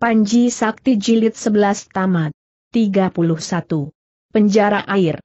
Panji Sakti Jilid 11 Tamat 31. Penjara Air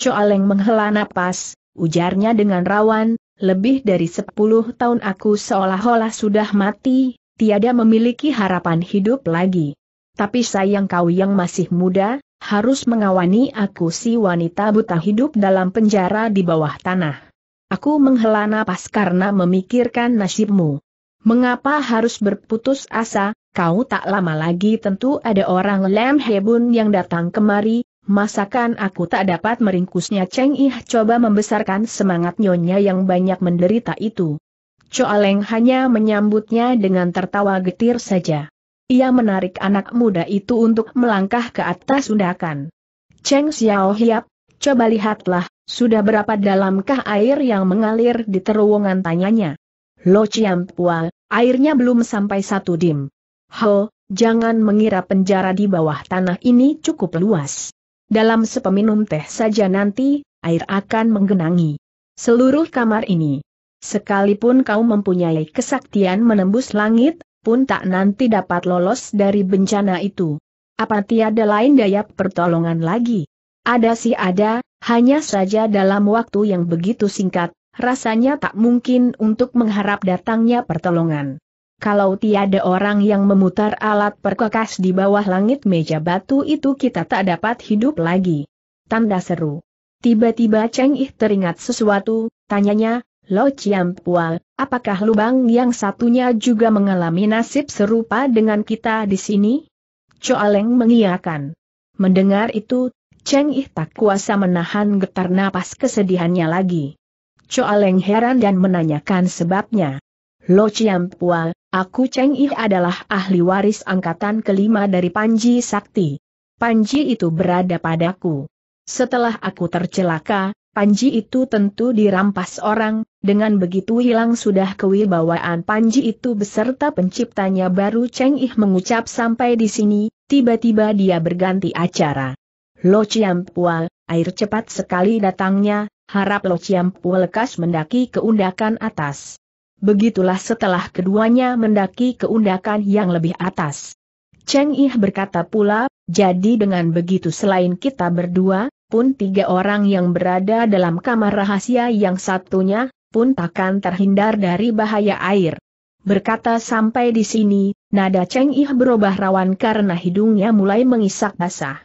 Coaleng menghela napas, ujarnya dengan rawan, lebih dari 10 tahun aku seolah-olah sudah mati, tiada memiliki harapan hidup lagi. Tapi sayang kau yang masih muda, harus mengawani aku si wanita buta hidup dalam penjara di bawah tanah. Aku menghela napas karena memikirkan nasibmu. Mengapa harus berputus asa, kau tak lama lagi tentu ada orang Lam Hebun yang datang kemari, masakan aku tak dapat meringkusnya Cheng Ih coba membesarkan semangat nyonya yang banyak menderita itu. Leng hanya menyambutnya dengan tertawa getir saja. Ia menarik anak muda itu untuk melangkah ke atas undakan. Cheng Xiao Hiap, coba lihatlah, sudah berapa dalamkah air yang mengalir di terowongan tanyanya. Lo Chiam Pua, airnya belum sampai satu dim. Ho, jangan mengira penjara di bawah tanah ini cukup luas. Dalam sepeminum teh saja nanti, air akan menggenangi seluruh kamar ini. Sekalipun kau mempunyai kesaktian menembus langit, pun tak nanti dapat lolos dari bencana itu. Apa tiada lain daya pertolongan lagi? Ada sih ada, hanya saja dalam waktu yang begitu singkat, rasanya tak mungkin untuk mengharap datangnya pertolongan kalau tiada orang yang memutar alat perkakas di bawah langit meja batu itu kita tak dapat hidup lagi. Tanda seru. Tiba-tiba Cheng Ih teringat sesuatu, tanyanya, Lo Chiam Pual, apakah lubang yang satunya juga mengalami nasib serupa dengan kita di sini? Leng mengiakan. Mendengar itu, Cheng Ih tak kuasa menahan getar napas kesedihannya lagi. Leng heran dan menanyakan sebabnya. Lo Chiampua, aku Cheng Yi adalah ahli waris angkatan kelima dari Panji Sakti. Panji itu berada padaku. Setelah aku tercelaka, Panji itu tentu dirampas orang, dengan begitu hilang sudah kewibawaan Panji itu beserta penciptanya baru Cheng Yi mengucap sampai di sini, tiba-tiba dia berganti acara. Lo Chiampua, air cepat sekali datangnya, harap Lo Chiampua lekas mendaki keundakan atas. Begitulah setelah keduanya mendaki keundakan yang lebih atas. Cheng Ih berkata pula, jadi dengan begitu selain kita berdua, pun tiga orang yang berada dalam kamar rahasia yang satunya, pun takkan terhindar dari bahaya air. Berkata sampai di sini, nada Cheng Ih berubah rawan karena hidungnya mulai mengisak basah.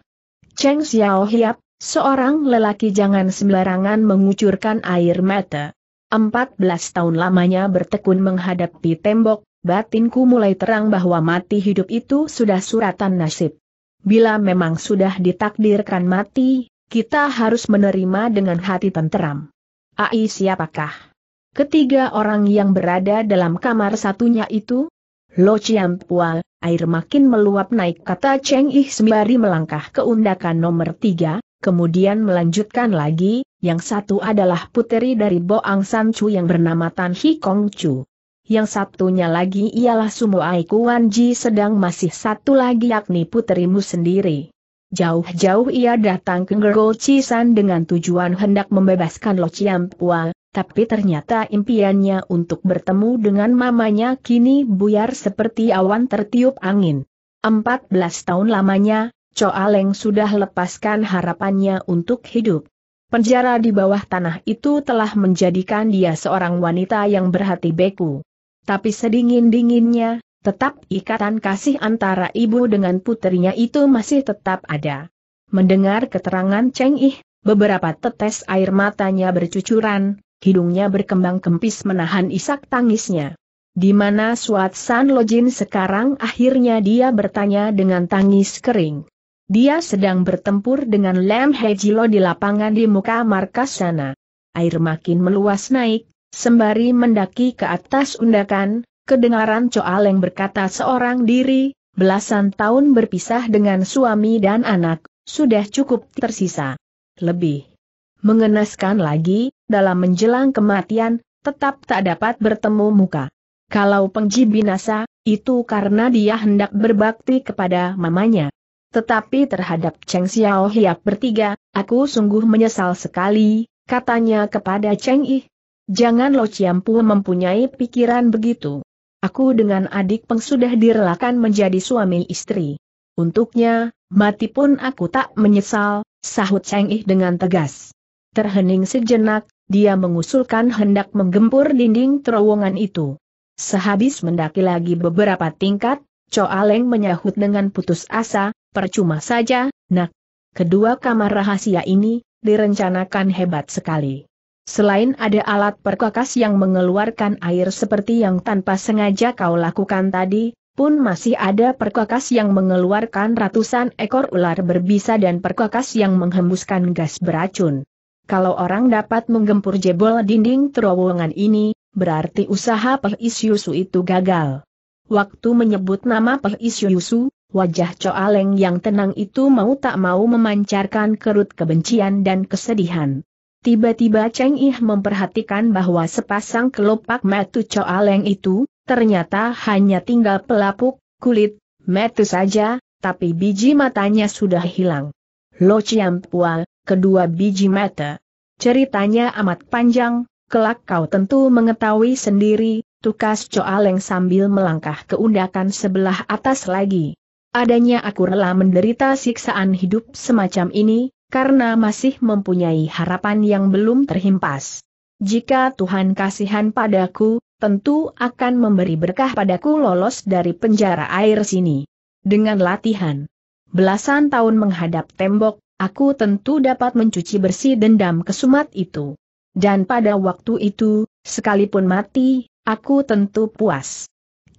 Cheng Xiao Hiap, seorang lelaki jangan sembarangan mengucurkan air mata. 14 tahun lamanya bertekun menghadapi tembok, batinku mulai terang bahwa mati hidup itu sudah suratan nasib. Bila memang sudah ditakdirkan mati, kita harus menerima dengan hati tenteram. AI siapakah? Ketiga orang yang berada dalam kamar satunya itu? Lo Chiam Pual, air makin meluap naik kata Cheng Ih sembari melangkah ke undakan nomor tiga, kemudian melanjutkan lagi, yang satu adalah puteri dari Boang San Chu yang bernama Tan Kong Chu. Yang satunya lagi ialah Sumo Ai Kuan Ji sedang masih satu lagi yakni puterimu sendiri. Jauh-jauh ia datang ke Gergo Cisan dengan tujuan hendak membebaskan Lo Chiam Pua, tapi ternyata impiannya untuk bertemu dengan mamanya kini buyar seperti awan tertiup angin. 14 tahun lamanya, Choa Leng sudah lepaskan harapannya untuk hidup. Penjara di bawah tanah itu telah menjadikan dia seorang wanita yang berhati beku. Tapi sedingin-dinginnya, tetap ikatan kasih antara ibu dengan putrinya itu masih tetap ada. Mendengar keterangan Cheng Ih, beberapa tetes air matanya bercucuran, hidungnya berkembang kempis menahan isak tangisnya. Di mana Suat San Lojin sekarang akhirnya dia bertanya dengan tangis kering. Dia sedang bertempur dengan Lam Hejilo di lapangan di muka markas sana. Air makin meluas naik, sembari mendaki ke atas undakan, kedengaran Coaleng berkata seorang diri, belasan tahun berpisah dengan suami dan anak, sudah cukup tersisa. Lebih mengenaskan lagi, dalam menjelang kematian, tetap tak dapat bertemu muka. Kalau pengji binasa, itu karena dia hendak berbakti kepada mamanya. Tetapi terhadap Cheng Xiao Hiap bertiga, aku sungguh menyesal sekali, katanya kepada Cheng Yi, Jangan Lo Chiampu mempunyai pikiran begitu. Aku dengan adik Peng sudah direlakan menjadi suami istri. Untuknya, mati pun aku tak menyesal, sahut Cheng Yi dengan tegas. Terhening sejenak, dia mengusulkan hendak menggempur dinding terowongan itu. Sehabis mendaki lagi beberapa tingkat, Choa Aleng menyahut dengan putus asa, percuma saja, nak. Kedua kamar rahasia ini, direncanakan hebat sekali. Selain ada alat perkakas yang mengeluarkan air seperti yang tanpa sengaja kau lakukan tadi, pun masih ada perkakas yang mengeluarkan ratusan ekor ular berbisa dan perkakas yang menghembuskan gas beracun. Kalau orang dapat menggempur jebol dinding terowongan ini, berarti usaha Peh Isyusu itu gagal. Waktu menyebut nama Peh Isyusu, wajah Choa Leng yang tenang itu mau tak mau memancarkan kerut kebencian dan kesedihan. Tiba-tiba Cheng Ih memperhatikan bahwa sepasang kelopak metu Choa Leng itu, ternyata hanya tinggal pelapuk, kulit, metu saja, tapi biji matanya sudah hilang. Lo Chiam Pual, kedua biji mata. Ceritanya amat panjang, kelak kau tentu mengetahui sendiri, Tukas Coaleng sambil melangkah ke undakan sebelah atas lagi. Adanya aku rela menderita siksaan hidup semacam ini, karena masih mempunyai harapan yang belum terhimpas. Jika Tuhan kasihan padaku, tentu akan memberi berkah padaku lolos dari penjara air sini. Dengan latihan belasan tahun menghadap tembok, aku tentu dapat mencuci bersih dendam kesumat itu. Dan pada waktu itu, sekalipun mati, Aku tentu puas.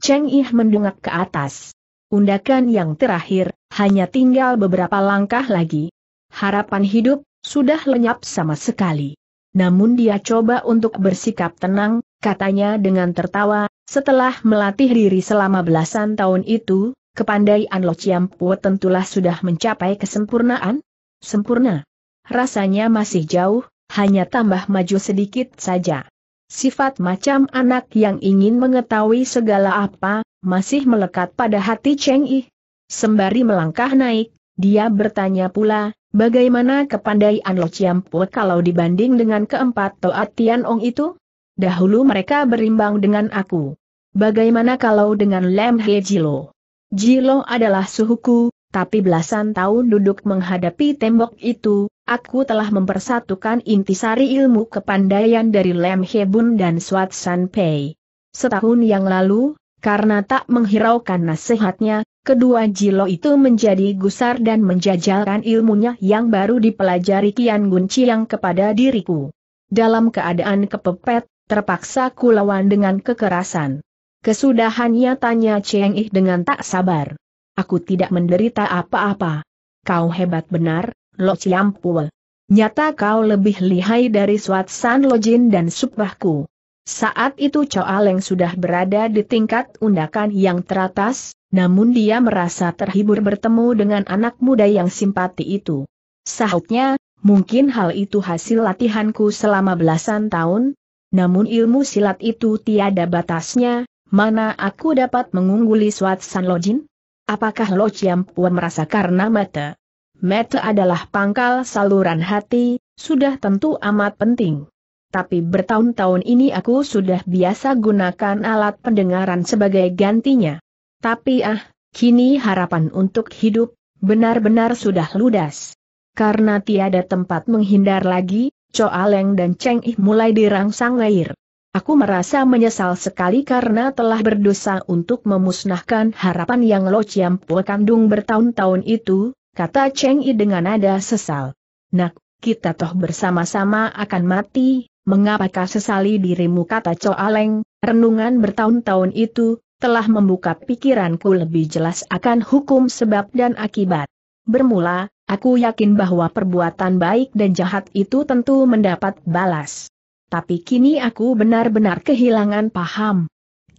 Cheng Ih mendongak ke atas. Undakan yang terakhir, hanya tinggal beberapa langkah lagi. Harapan hidup, sudah lenyap sama sekali. Namun dia coba untuk bersikap tenang, katanya dengan tertawa, setelah melatih diri selama belasan tahun itu, kepandaian Lo Chiampuo tentulah sudah mencapai kesempurnaan. Sempurna. Rasanya masih jauh, hanya tambah maju sedikit saja. Sifat macam anak yang ingin mengetahui segala apa, masih melekat pada hati Cheng Yi. Sembari melangkah naik, dia bertanya pula, bagaimana kepandaian Lo Chiampu kalau dibanding dengan keempat Toa Tian Ong itu? Dahulu mereka berimbang dengan aku. Bagaimana kalau dengan Lem He Jilo? Jilo adalah suhuku, tapi belasan tahun duduk menghadapi tembok itu, aku telah mempersatukan intisari ilmu kepandaian dari Lem Hebun dan Swat San Pei. Setahun yang lalu, karena tak menghiraukan nasihatnya, kedua Jilo itu menjadi gusar dan menjajalkan ilmunya yang baru dipelajari Kian yang kepada diriku. Dalam keadaan kepepet, terpaksa kulawan dengan kekerasan. Kesudahannya tanya Cheng Ih dengan tak sabar. Aku tidak menderita apa-apa. Kau hebat benar, Lo Ciampul. Nyata kau lebih lihai dari Suat San Lojin dan Subahku. Saat itu Choa Leng sudah berada di tingkat undakan yang teratas, namun dia merasa terhibur bertemu dengan anak muda yang simpati itu. Sahutnya, mungkin hal itu hasil latihanku selama belasan tahun, namun ilmu silat itu tiada batasnya, mana aku dapat mengungguli Suat San Lojin? Apakah Lo Chiam merasa karena mata? Mata adalah pangkal saluran hati, sudah tentu amat penting. Tapi bertahun-tahun ini aku sudah biasa gunakan alat pendengaran sebagai gantinya. Tapi ah, kini harapan untuk hidup, benar-benar sudah ludas. Karena tiada tempat menghindar lagi, Aleng dan Cheng Ih mulai dirangsang air. Aku merasa menyesal sekali karena telah berdosa untuk memusnahkan harapan yang Lo Chiam Pua kandung bertahun-tahun itu, kata Cheng Yi dengan nada sesal. Nak, kita toh bersama-sama akan mati, mengapakah sesali dirimu kata Cho Aleng, renungan bertahun-tahun itu, telah membuka pikiranku lebih jelas akan hukum sebab dan akibat. Bermula, aku yakin bahwa perbuatan baik dan jahat itu tentu mendapat balas. Tapi kini aku benar-benar kehilangan paham.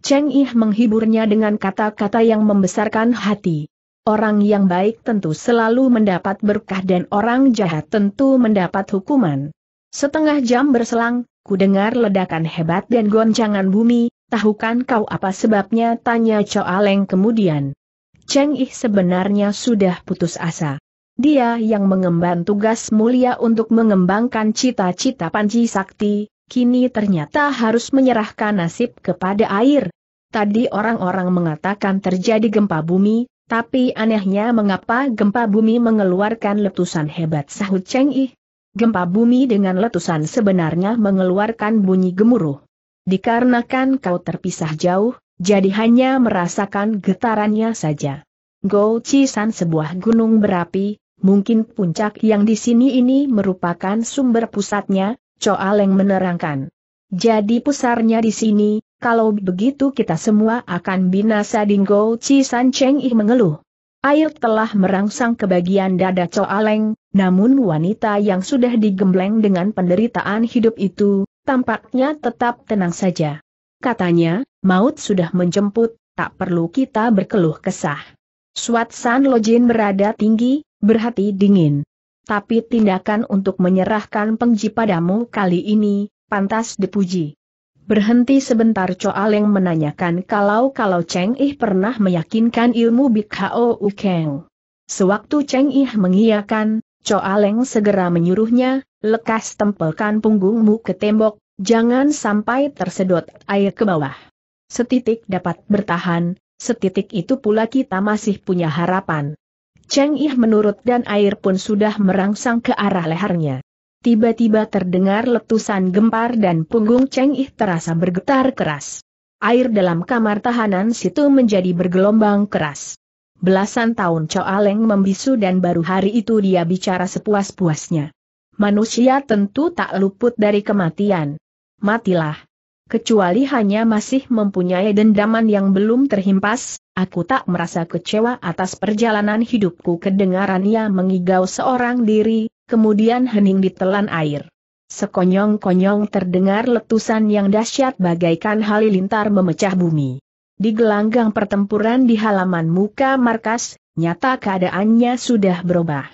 Cheng Yi menghiburnya dengan kata-kata yang membesarkan hati. Orang yang baik tentu selalu mendapat berkah dan orang jahat tentu mendapat hukuman. Setengah jam berselang, ku dengar ledakan hebat dan goncangan bumi, tahukan kau apa sebabnya tanya Coaleng kemudian. Cheng Ih sebenarnya sudah putus asa. Dia yang mengemban tugas mulia untuk mengembangkan cita-cita Panji Sakti, kini ternyata harus menyerahkan nasib kepada air. Tadi orang-orang mengatakan terjadi gempa bumi, tapi anehnya mengapa gempa bumi mengeluarkan letusan hebat sahut Cheng Yi. Gempa bumi dengan letusan sebenarnya mengeluarkan bunyi gemuruh. Dikarenakan kau terpisah jauh, jadi hanya merasakan getarannya saja. Go San sebuah gunung berapi, mungkin puncak yang di sini ini merupakan sumber pusatnya, Choa Leng menerangkan. Jadi pusarnya di sini, kalau begitu kita semua akan binasa Dinggo Chi San Cheng Ih mengeluh. Air telah merangsang ke bagian dada Aleng, namun wanita yang sudah digembleng dengan penderitaan hidup itu, tampaknya tetap tenang saja. Katanya, maut sudah menjemput, tak perlu kita berkeluh kesah. Suat san Lojin berada tinggi, berhati dingin. Tapi tindakan untuk menyerahkan pengji padamu kali ini, pantas dipuji. Berhenti sebentar Choa Leng menanyakan kalau-kalau Cheng Ih pernah meyakinkan ilmu Bik Hao Ukeng. Sewaktu Cheng Ih mengiyakan, Choa Leng segera menyuruhnya, lekas tempelkan punggungmu ke tembok, jangan sampai tersedot air ke bawah. Setitik dapat bertahan, setitik itu pula kita masih punya harapan. Cheng Ih menurut dan air pun sudah merangsang ke arah lehernya. Tiba-tiba terdengar letusan gempar dan punggung Cheng Ih terasa bergetar keras. Air dalam kamar tahanan situ menjadi bergelombang keras. Belasan tahun Choa Leng membisu dan baru hari itu dia bicara sepuas-puasnya. Manusia tentu tak luput dari kematian. Matilah. Kecuali hanya masih mempunyai dendaman yang belum terhimpas, aku tak merasa kecewa atas perjalanan hidupku kedengaran ia mengigau seorang diri, kemudian hening ditelan air. Sekonyong-konyong terdengar letusan yang dahsyat bagaikan halilintar memecah bumi. Di gelanggang pertempuran di halaman muka markas, nyata keadaannya sudah berubah.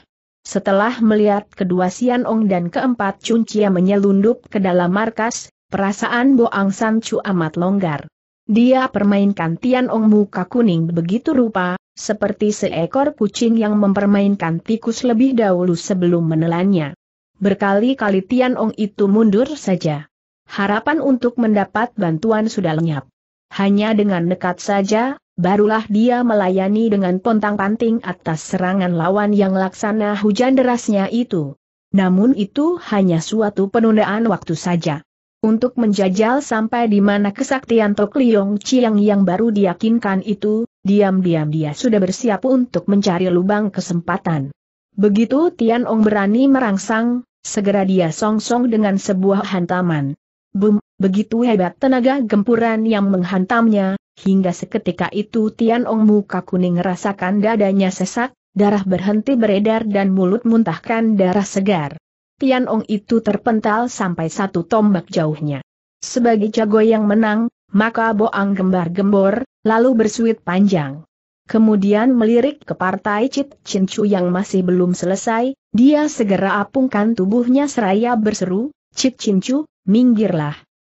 Setelah melihat kedua Sian Ong dan keempat Cuncia menyelundup ke dalam markas, perasaan Boang San Chu amat longgar. Dia permainkan Tian Ong muka kuning begitu rupa, seperti seekor kucing yang mempermainkan tikus lebih dahulu sebelum menelannya. Berkali-kali Tian Ong itu mundur saja. Harapan untuk mendapat bantuan sudah lenyap. Hanya dengan nekat saja, barulah dia melayani dengan pontang-panting atas serangan lawan yang laksana hujan derasnya itu. Namun itu hanya suatu penundaan waktu saja untuk menjajal sampai di mana kesaktian Tok Liong Chiang yang baru diyakinkan itu, diam-diam dia sudah bersiap untuk mencari lubang kesempatan. Begitu Tian Ong berani merangsang, segera dia songsong -song dengan sebuah hantaman. Bum, begitu hebat tenaga gempuran yang menghantamnya, hingga seketika itu Tian Ong muka kuning rasakan dadanya sesak, darah berhenti beredar dan mulut muntahkan darah segar. Tian Ong itu terpental sampai satu tombak jauhnya. Sebagai jago yang menang, maka Boang gembar-gembor, lalu bersuit panjang. Kemudian melirik ke partai Cip Cincu yang masih belum selesai, dia segera apungkan tubuhnya seraya berseru, Cip Cincu, minggirlah.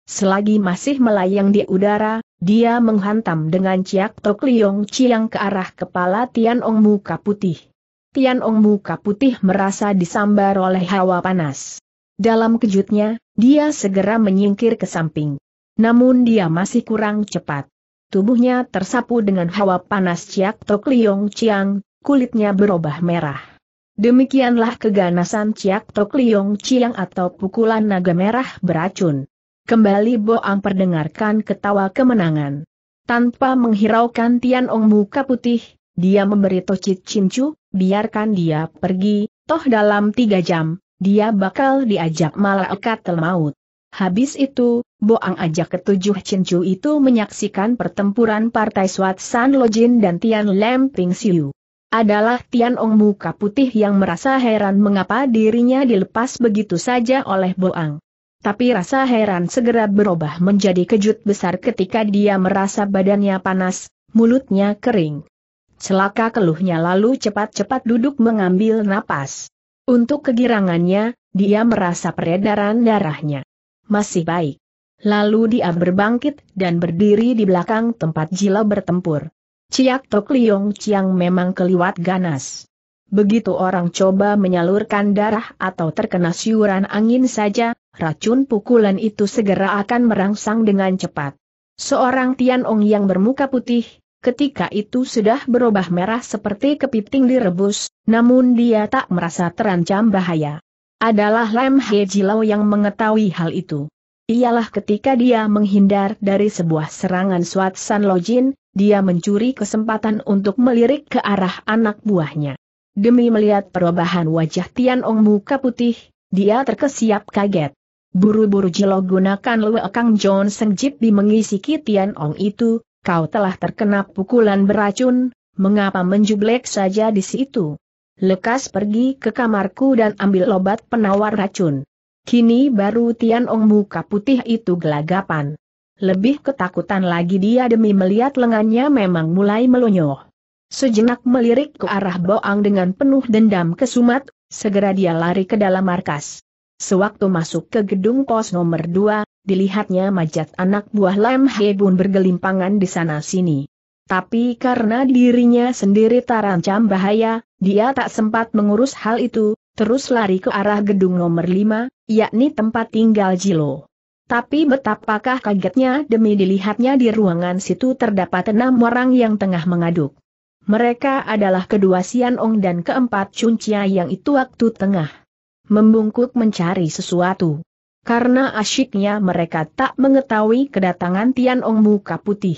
Selagi masih melayang di udara, dia menghantam dengan ciak Tok Liong Ciang ke arah kepala Tian Ong Muka Putih. Tian Ong Muka Putih merasa disambar oleh hawa panas. Dalam kejutnya, dia segera menyingkir ke samping. Namun dia masih kurang cepat. Tubuhnya tersapu dengan hawa panas Ciak Tok Liong Chiang, kulitnya berubah merah. Demikianlah keganasan Ciak Tok Liong Chiang atau pukulan naga merah beracun. Kembali Boang perdengarkan ketawa kemenangan. Tanpa menghiraukan Tian Ong muka putih, dia memberi Tocit Cincu, biarkan dia pergi, toh dalam tiga jam, dia bakal diajak malaikat maut. Habis itu, Boang ajak ketujuh Cincu itu menyaksikan pertempuran partai Suat San Lojin dan Tian Lem Ping Siu. Adalah Tian Ong Muka Putih yang merasa heran mengapa dirinya dilepas begitu saja oleh Boang. Tapi rasa heran segera berubah menjadi kejut besar ketika dia merasa badannya panas, mulutnya kering. Celaka keluhnya lalu cepat-cepat duduk mengambil napas. Untuk kegirangannya, dia merasa peredaran darahnya masih baik. Lalu dia berbangkit dan berdiri di belakang tempat Jila bertempur. Ciak Tok Liong Chiang memang keliwat ganas. Begitu orang coba menyalurkan darah atau terkena siuran angin saja, racun pukulan itu segera akan merangsang dengan cepat. Seorang Tian Ong yang bermuka putih, ketika itu sudah berubah merah seperti kepiting direbus, namun dia tak merasa terancam bahaya adalah Lem He Jilau yang mengetahui hal itu. Ialah ketika dia menghindar dari sebuah serangan Swat San Lojin, dia mencuri kesempatan untuk melirik ke arah anak buahnya. Demi melihat perubahan wajah Tian Ong muka putih, dia terkesiap kaget. Buru-buru Jilo gunakan Lue Kang John Seng Jip di mengisiki Tian Ong itu, kau telah terkena pukulan beracun, mengapa menjublek saja di situ? lekas pergi ke kamarku dan ambil obat penawar racun. Kini baru Tian Ong muka putih itu gelagapan. Lebih ketakutan lagi dia demi melihat lengannya memang mulai melonyoh. Sejenak melirik ke arah Boang dengan penuh dendam ke Sumat, segera dia lari ke dalam markas. Sewaktu masuk ke gedung pos nomor 2, dilihatnya majat anak buah Lam Hebun bergelimpangan di sana-sini. Tapi karena dirinya sendiri terancam bahaya, dia tak sempat mengurus hal itu, terus lari ke arah gedung nomor 5, yakni tempat tinggal Jilo. Tapi betapakah kagetnya demi dilihatnya di ruangan situ terdapat enam orang yang tengah mengaduk. Mereka adalah kedua Sian Ong dan keempat Cuncia yang itu waktu tengah membungkuk mencari sesuatu. Karena asyiknya mereka tak mengetahui kedatangan Tian Ong muka putih.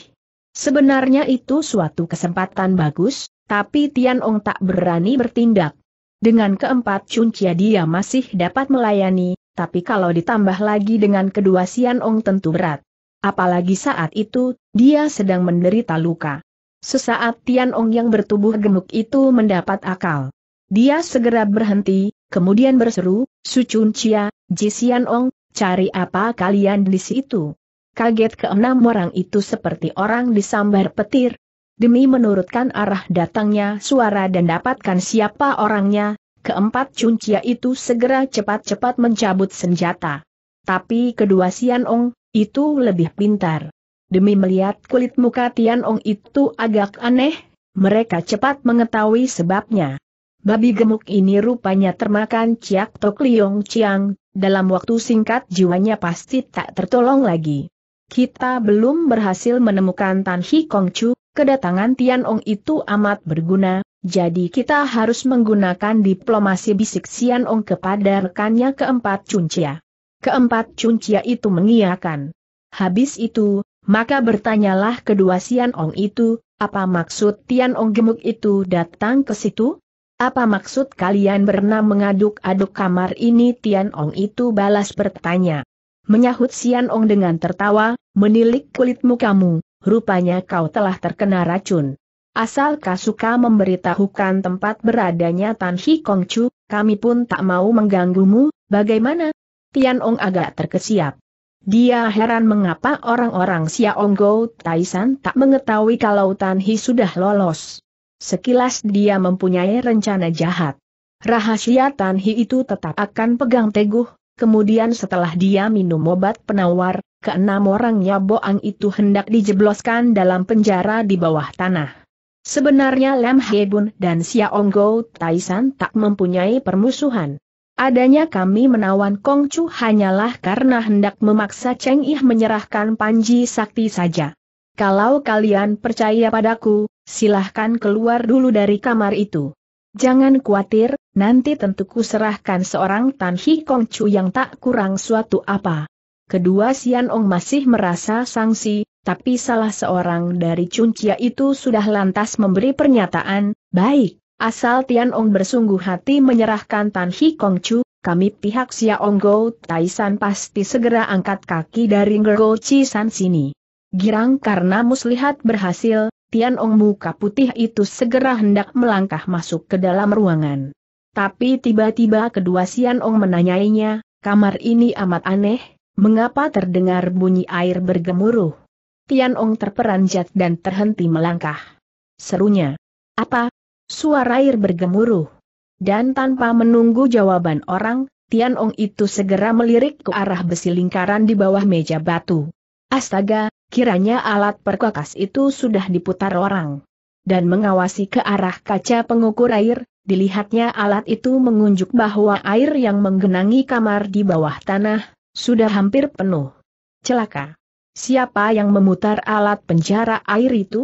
Sebenarnya itu suatu kesempatan bagus, tapi Tian Ong tak berani bertindak. Dengan keempat cuncia dia masih dapat melayani, tapi kalau ditambah lagi dengan kedua Sian Ong tentu berat. Apalagi saat itu, dia sedang menderita luka. Sesaat Tian Ong yang bertubuh gemuk itu mendapat akal. Dia segera berhenti, kemudian berseru, Su Chun Chia, Ji Sian Ong, cari apa kalian di situ? Kaget keenam orang itu seperti orang disambar petir. Demi menurutkan arah datangnya suara dan dapatkan siapa orangnya, keempat cuncia itu segera cepat-cepat mencabut senjata. Tapi kedua Sian Ong, itu lebih pintar. Demi melihat kulit muka Tian Ong itu agak aneh, mereka cepat mengetahui sebabnya. Babi gemuk ini rupanya termakan Ciak Tok Liong Chiang, dalam waktu singkat jiwanya pasti tak tertolong lagi. Kita belum berhasil menemukan Tan Hi Kong Chu, kedatangan Tian Ong itu amat berguna, jadi kita harus menggunakan diplomasi bisik Sian Ong kepada rekannya keempat cuncia. Keempat cuncia itu mengiakan. Habis itu, maka bertanyalah kedua Sian Ong itu, apa maksud Tian Ong gemuk itu datang ke situ? Apa maksud kalian bernama mengaduk-aduk kamar ini Tian Ong itu balas bertanya. Menyahut Sian Ong dengan tertawa, menilik kulit mukamu, rupanya kau telah terkena racun. Asal Kasuka memberitahukan tempat beradanya Tan Kong Chu, kami pun tak mau mengganggumu, bagaimana? Tian Ong agak terkesiap. Dia heran mengapa orang-orang Ong Go Taisan tak mengetahui kalau Tan Hi sudah lolos. Sekilas dia mempunyai rencana jahat. Rahasia Tan Hi itu tetap akan pegang teguh, kemudian setelah dia minum obat penawar, keenam orangnya Boang itu hendak dijebloskan dalam penjara di bawah tanah. Sebenarnya Lam Hebun dan Xiaonggo Taisan tak mempunyai permusuhan. Adanya kami menawan Kong Chu hanyalah karena hendak memaksa Cheng Ih menyerahkan Panji Sakti saja. Kalau kalian percaya padaku, silahkan keluar dulu dari kamar itu. Jangan khawatir, nanti tentu ku serahkan seorang Tan Hi Kong Chu yang tak kurang suatu apa. Kedua Sian Ong masih merasa sangsi, tapi salah seorang dari Chia itu sudah lantas memberi pernyataan, baik, asal Tian Ong bersungguh hati menyerahkan Tan Hi Kong Chu, kami pihak Sia Ong Go Taisan pasti segera angkat kaki dari Ngergo Chi San sini. Girang karena muslihat berhasil, Tian Ong muka putih itu segera hendak melangkah masuk ke dalam ruangan. Tapi tiba-tiba kedua Sian Ong menanyainya, kamar ini amat aneh, mengapa terdengar bunyi air bergemuruh? Tian Ong terperanjat dan terhenti melangkah. Serunya. Apa? Suara air bergemuruh. Dan tanpa menunggu jawaban orang, Tian Ong itu segera melirik ke arah besi lingkaran di bawah meja batu. Astaga, Kiranya alat perkakas itu sudah diputar orang. Dan mengawasi ke arah kaca pengukur air, dilihatnya alat itu mengunjuk bahwa air yang menggenangi kamar di bawah tanah, sudah hampir penuh. Celaka. Siapa yang memutar alat penjara air itu?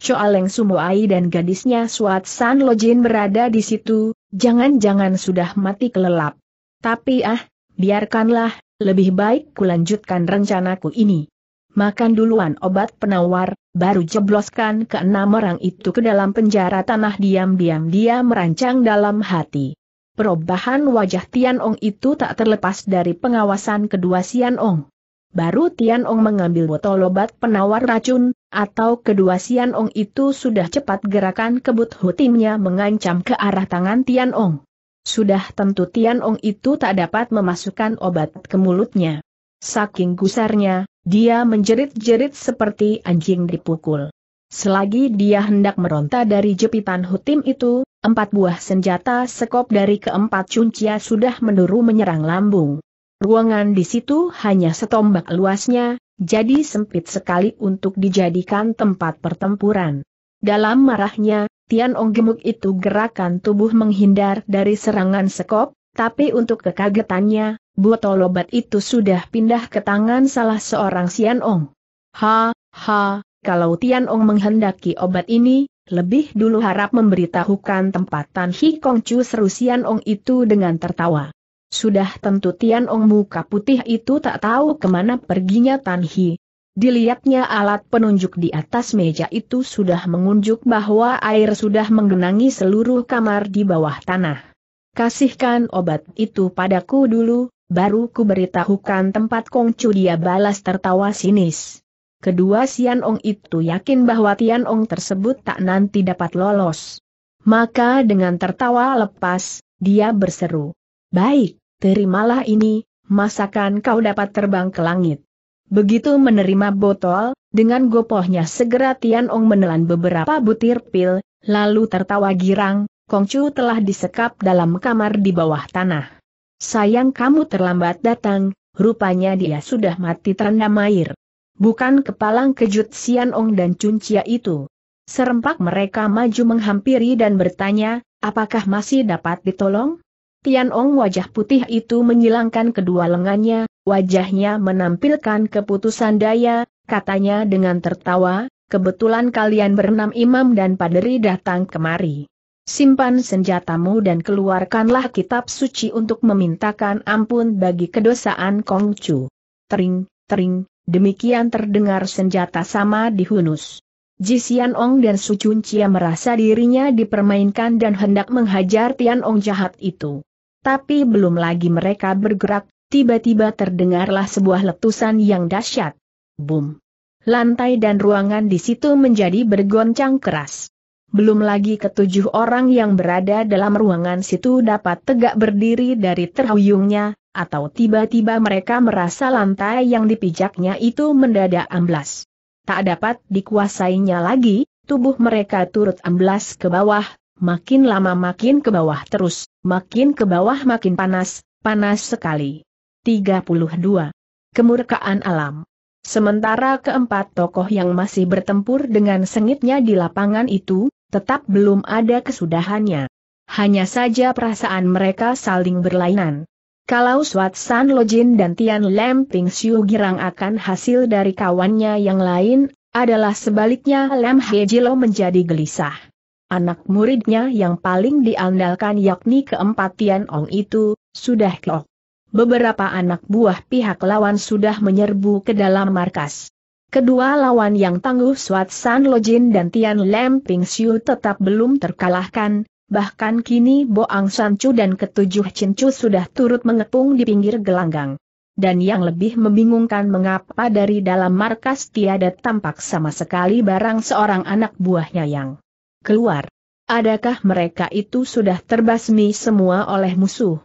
Coaleng Sumoai dan gadisnya Suat San Lojin berada di situ, jangan-jangan sudah mati kelelap. Tapi ah, biarkanlah, lebih baik kulanjutkan rencanaku ini makan duluan obat penawar, baru jebloskan ke enam orang itu ke dalam penjara tanah diam-diam dia merancang dalam hati. Perubahan wajah Tian Ong itu tak terlepas dari pengawasan kedua Sian Ong. Baru Tian Ong mengambil botol obat penawar racun, atau kedua Sian Ong itu sudah cepat gerakan kebut hutimnya mengancam ke arah tangan Tian Ong. Sudah tentu Tian Ong itu tak dapat memasukkan obat ke mulutnya. Saking gusarnya, dia menjerit-jerit seperti anjing dipukul. Selagi dia hendak meronta dari jepitan hutim itu, empat buah senjata sekop dari keempat cuncia sudah menuru menyerang lambung. Ruangan di situ hanya setombak luasnya, jadi sempit sekali untuk dijadikan tempat pertempuran. Dalam marahnya, Tian Ong gemuk itu gerakan tubuh menghindar dari serangan sekop, tapi untuk kekagetannya, botol obat itu sudah pindah ke tangan salah seorang Sian Ong. Ha, ha, kalau Tian Ong menghendaki obat ini, lebih dulu harap memberitahukan tempat Tan Kong Chu seru Sian Ong itu dengan tertawa. Sudah tentu Tian Ong muka putih itu tak tahu kemana perginya Tan Hi. Dilihatnya alat penunjuk di atas meja itu sudah mengunjuk bahwa air sudah menggenangi seluruh kamar di bawah tanah. Kasihkan obat itu padaku dulu, baru ku beritahukan tempat Kongcu dia balas tertawa sinis. Kedua Sian Ong itu yakin bahwa Tian Ong tersebut tak nanti dapat lolos. Maka dengan tertawa lepas, dia berseru. Baik, terimalah ini, masakan kau dapat terbang ke langit. Begitu menerima botol, dengan gopohnya segera Tian Ong menelan beberapa butir pil, lalu tertawa girang, Kongcu telah disekap dalam kamar di bawah tanah. Sayang kamu terlambat datang, rupanya dia sudah mati terendam air. Bukan kepalang kejut Sian Ong dan Cuncia itu. Serempak mereka maju menghampiri dan bertanya, apakah masih dapat ditolong? Tian Ong wajah putih itu menyilangkan kedua lengannya, wajahnya menampilkan keputusan daya, katanya dengan tertawa, kebetulan kalian berenam imam dan paderi datang kemari. Simpan senjatamu dan keluarkanlah kitab suci untuk memintakan ampun bagi kedosaan Kongcu. Tering, tering, demikian terdengar senjata sama dihunus. Xian Ong dan Su Jun Cia merasa dirinya dipermainkan dan hendak menghajar Tian Ong jahat itu. Tapi belum lagi mereka bergerak, tiba-tiba terdengarlah sebuah letusan yang dahsyat. Boom! Lantai dan ruangan di situ menjadi bergoncang keras belum lagi ketujuh orang yang berada dalam ruangan situ dapat tegak berdiri dari terhuyungnya, atau tiba-tiba mereka merasa lantai yang dipijaknya itu mendadak amblas. Tak dapat dikuasainya lagi, tubuh mereka turut amblas ke bawah, makin lama makin ke bawah terus, makin ke bawah makin panas, panas sekali. 32. Kemurkaan alam Sementara keempat tokoh yang masih bertempur dengan sengitnya di lapangan itu, tetap belum ada kesudahannya. Hanya saja perasaan mereka saling berlainan. Kalau Swat San Lojin dan Tian Lam Ping Xiu girang akan hasil dari kawannya yang lain, adalah sebaliknya Lam He Jilo menjadi gelisah. Anak muridnya yang paling diandalkan yakni keempat Tian Ong itu, sudah kok. Beberapa anak buah pihak lawan sudah menyerbu ke dalam markas. Kedua lawan yang tangguh Suat San Lojin dan Tian Lem Ping Siu tetap belum terkalahkan, bahkan kini Boang San Chu dan ketujuh Chin Chu sudah turut mengepung di pinggir gelanggang. Dan yang lebih membingungkan mengapa dari dalam markas tiada tampak sama sekali barang seorang anak buahnya yang keluar. Adakah mereka itu sudah terbasmi semua oleh musuh?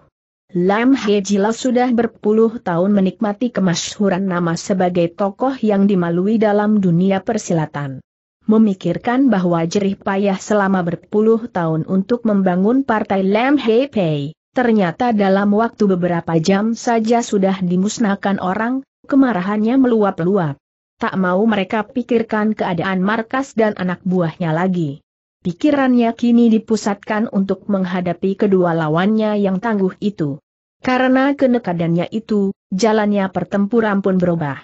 Lam Hejila sudah berpuluh tahun menikmati kemasyhuran nama sebagai tokoh yang dimalui dalam dunia persilatan. Memikirkan bahwa jerih payah selama berpuluh tahun untuk membangun partai Lam Hei Pei, ternyata dalam waktu beberapa jam saja sudah dimusnahkan orang, kemarahannya meluap-luap. Tak mau mereka pikirkan keadaan markas dan anak buahnya lagi pikirannya kini dipusatkan untuk menghadapi kedua lawannya yang tangguh itu. Karena kenekadannya itu, jalannya pertempuran pun berubah.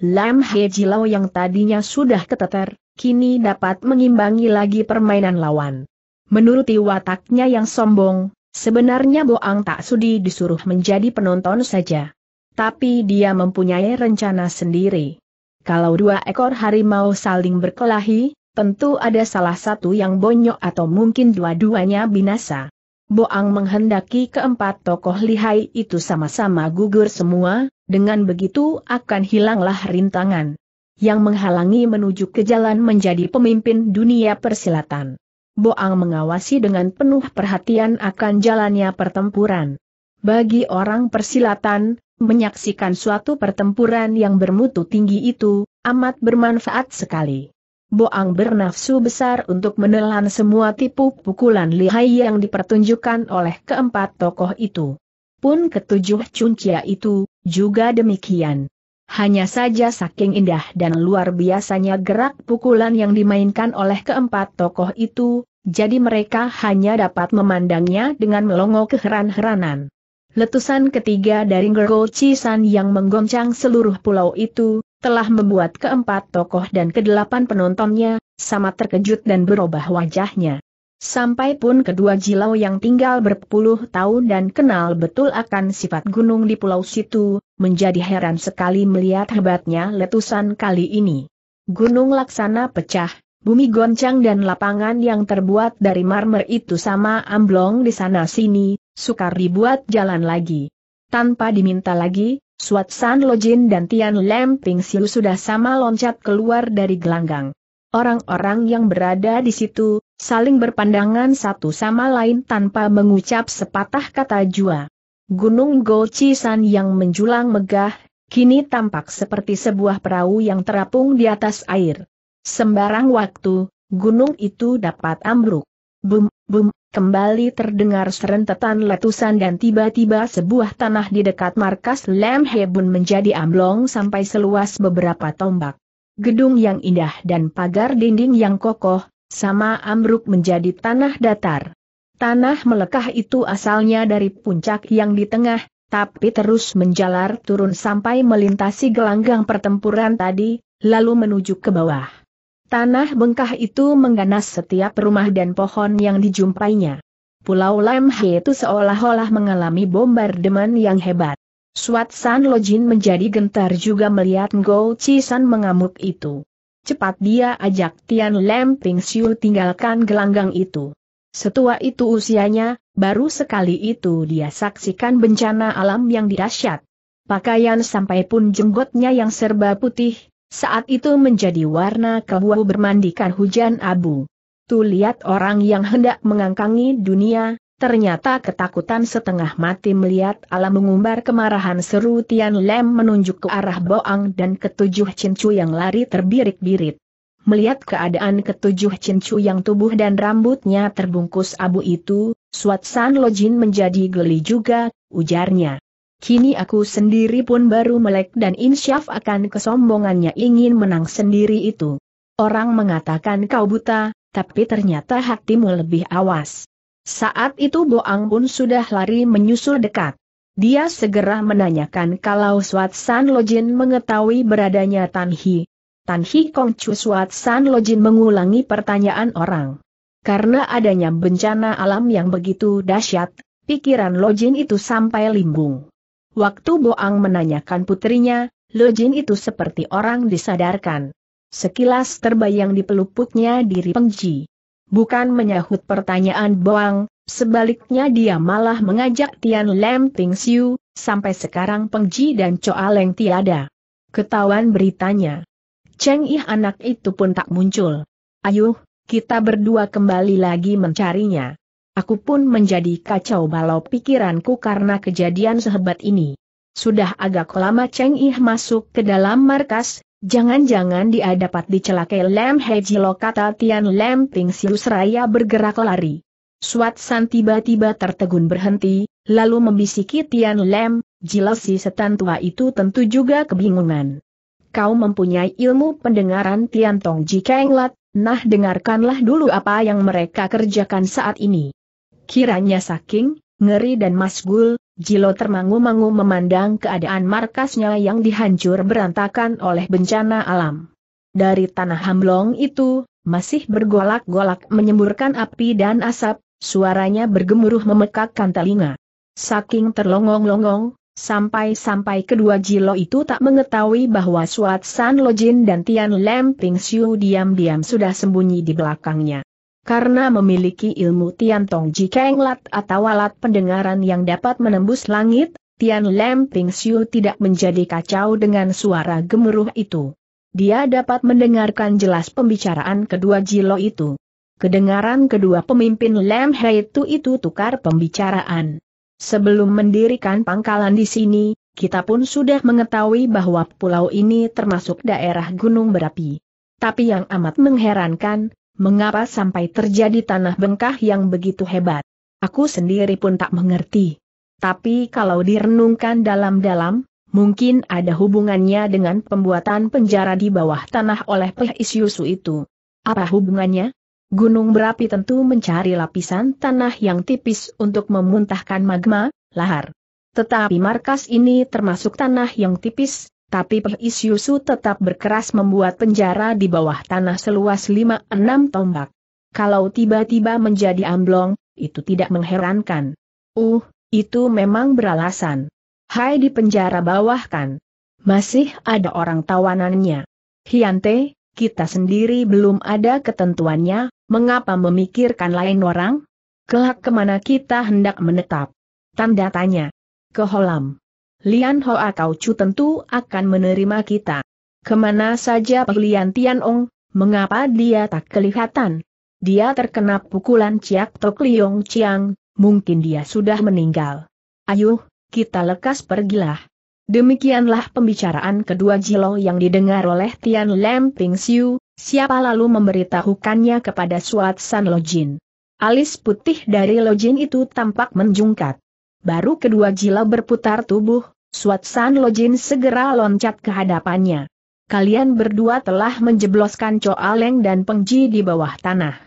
Lam He Jilau yang tadinya sudah keteter, kini dapat mengimbangi lagi permainan lawan. Menuruti wataknya yang sombong, sebenarnya Boang tak sudi disuruh menjadi penonton saja. Tapi dia mempunyai rencana sendiri. Kalau dua ekor harimau saling berkelahi, Tentu ada salah satu yang bonyok atau mungkin dua-duanya binasa. Boang menghendaki keempat tokoh lihai itu sama-sama gugur semua, dengan begitu akan hilanglah rintangan yang menghalangi menuju ke jalan menjadi pemimpin dunia persilatan. Boang mengawasi dengan penuh perhatian akan jalannya pertempuran. Bagi orang persilatan, menyaksikan suatu pertempuran yang bermutu tinggi itu, amat bermanfaat sekali. Boang bernafsu besar untuk menelan semua tipu pukulan lihai yang dipertunjukkan oleh keempat tokoh itu. Pun ketujuh cuncia itu, juga demikian. Hanya saja saking indah dan luar biasanya gerak pukulan yang dimainkan oleh keempat tokoh itu, jadi mereka hanya dapat memandangnya dengan melongo keheran-heranan. Letusan ketiga dari Gergo Cisan yang menggoncang seluruh pulau itu, telah membuat keempat tokoh dan kedelapan penontonnya, sama terkejut dan berubah wajahnya. Sampai pun kedua jilau yang tinggal berpuluh tahun dan kenal betul akan sifat gunung di pulau situ, menjadi heran sekali melihat hebatnya letusan kali ini. Gunung laksana pecah, bumi goncang dan lapangan yang terbuat dari marmer itu sama amblong di sana-sini, sukar dibuat jalan lagi. Tanpa diminta lagi, Suat San Lojin dan Tian Lem Ping Siu sudah sama loncat keluar dari gelanggang. Orang-orang yang berada di situ, saling berpandangan satu sama lain tanpa mengucap sepatah kata jua. Gunung San yang menjulang megah, kini tampak seperti sebuah perahu yang terapung di atas air. Sembarang waktu, gunung itu dapat ambruk. Bum, bum, Kembali terdengar serentetan letusan dan tiba-tiba sebuah tanah di dekat markas Lem Hebun menjadi amblong sampai seluas beberapa tombak. Gedung yang indah dan pagar dinding yang kokoh, sama ambruk menjadi tanah datar. Tanah melekah itu asalnya dari puncak yang di tengah, tapi terus menjalar turun sampai melintasi gelanggang pertempuran tadi, lalu menuju ke bawah. Tanah bengkah itu mengganas setiap rumah dan pohon yang dijumpainya. Pulau Lemhe itu seolah-olah mengalami bombardemen yang hebat. Suat San Lojin menjadi gentar juga melihat Chi San mengamuk itu. Cepat dia ajak Tian Lem Ping Siu tinggalkan gelanggang itu. Setua itu usianya, baru sekali itu dia saksikan bencana alam yang dirasyat. Pakaian sampai pun jenggotnya yang serba putih, saat itu menjadi warna kebuah bermandikan hujan abu. Tu lihat orang yang hendak mengangkangi dunia, ternyata ketakutan setengah mati melihat alam mengumbar kemarahan seru Tian Lem menunjuk ke arah Boang dan ketujuh cincu yang lari terbirik-birit. Melihat keadaan ketujuh cincu yang tubuh dan rambutnya terbungkus abu itu, Suat San Lojin menjadi geli juga, ujarnya. Kini aku sendiri pun baru melek dan insyaf akan kesombongannya ingin menang sendiri itu. Orang mengatakan kau buta, tapi ternyata hatimu lebih awas. Saat itu Boang pun sudah lari menyusul dekat. Dia segera menanyakan kalau Swat San Lojin mengetahui beradanya Tan Hi. Tan Hi Kong Chu Swat San Lojin mengulangi pertanyaan orang. Karena adanya bencana alam yang begitu dahsyat, pikiran Lojin itu sampai limbung. Waktu Boang menanyakan putrinya, Lo Jin itu seperti orang disadarkan. Sekilas terbayang di pelupuknya diri Pengji. Bukan menyahut pertanyaan Boang, sebaliknya dia malah mengajak Tian Lam Ting Siu, sampai sekarang Pengji dan Choa Leng tiada. Ketahuan beritanya. Cheng Ih anak itu pun tak muncul. Ayuh, kita berdua kembali lagi mencarinya. Aku pun menjadi kacau balau pikiranku karena kejadian sehebat ini. Sudah agak lama Cheng Ih masuk ke dalam markas, jangan-jangan dia dapat dicelakai Lam lo kata Tian Lam Ting Sius Raya bergerak lari. Suat San tiba-tiba tertegun berhenti, lalu membisiki Tian Lam, jelas si setan tua itu tentu juga kebingungan. Kau mempunyai ilmu pendengaran Tian Tong Ji Lat, Nah dengarkanlah dulu apa yang mereka kerjakan saat ini. Kiranya saking, ngeri dan masgul, Jilo termangu-mangu memandang keadaan markasnya yang dihancur berantakan oleh bencana alam. Dari tanah hamblong itu, masih bergolak-golak menyemburkan api dan asap, suaranya bergemuruh memekakkan telinga. Saking terlongong-longong, sampai-sampai kedua Jilo itu tak mengetahui bahwa Suat San Lojin dan Tian Lemping Ping Siu diam-diam sudah sembunyi di belakangnya karena memiliki ilmu Tian Tong Ji Keng Lat atau alat pendengaran yang dapat menembus langit, Tian Lam Ping Siu tidak menjadi kacau dengan suara gemuruh itu. Dia dapat mendengarkan jelas pembicaraan kedua Jilo itu. Kedengaran kedua pemimpin Lam Hei itu itu tukar pembicaraan. Sebelum mendirikan pangkalan di sini, kita pun sudah mengetahui bahwa pulau ini termasuk daerah gunung berapi. Tapi yang amat mengherankan, mengapa sampai terjadi tanah bengkah yang begitu hebat. Aku sendiri pun tak mengerti. Tapi kalau direnungkan dalam-dalam, mungkin ada hubungannya dengan pembuatan penjara di bawah tanah oleh Peh Isyusu itu. Apa hubungannya? Gunung berapi tentu mencari lapisan tanah yang tipis untuk memuntahkan magma, lahar. Tetapi markas ini termasuk tanah yang tipis, tapi Pengis tetap berkeras membuat penjara di bawah tanah seluas 5-6 tombak. Kalau tiba-tiba menjadi amblong, itu tidak mengherankan. Uh, itu memang beralasan. Hai di penjara bawah kan. Masih ada orang tawanannya. Hiante, kita sendiri belum ada ketentuannya, mengapa memikirkan lain orang? Kelak kemana kita hendak menetap? Tanda tanya. Ke Holam. Lian Ho, atau Chu tentu akan menerima kita. Kemana saja Tian ong? mengapa dia tak kelihatan? Dia terkena pukulan Ciak Tok Liong Chiang, mungkin dia sudah meninggal. Ayuh, kita lekas pergilah. Demikianlah pembicaraan kedua Jilo yang didengar oleh Tian Lam Ping Siu, siapa lalu memberitahukannya kepada Suat San Lojin. Alis putih dari Lojin itu tampak menjungkat. Baru kedua Jilo berputar tubuh, Suat San Lojin segera loncat ke hadapannya. Kalian berdua telah menjebloskan Aleng dan Pengji di bawah tanah.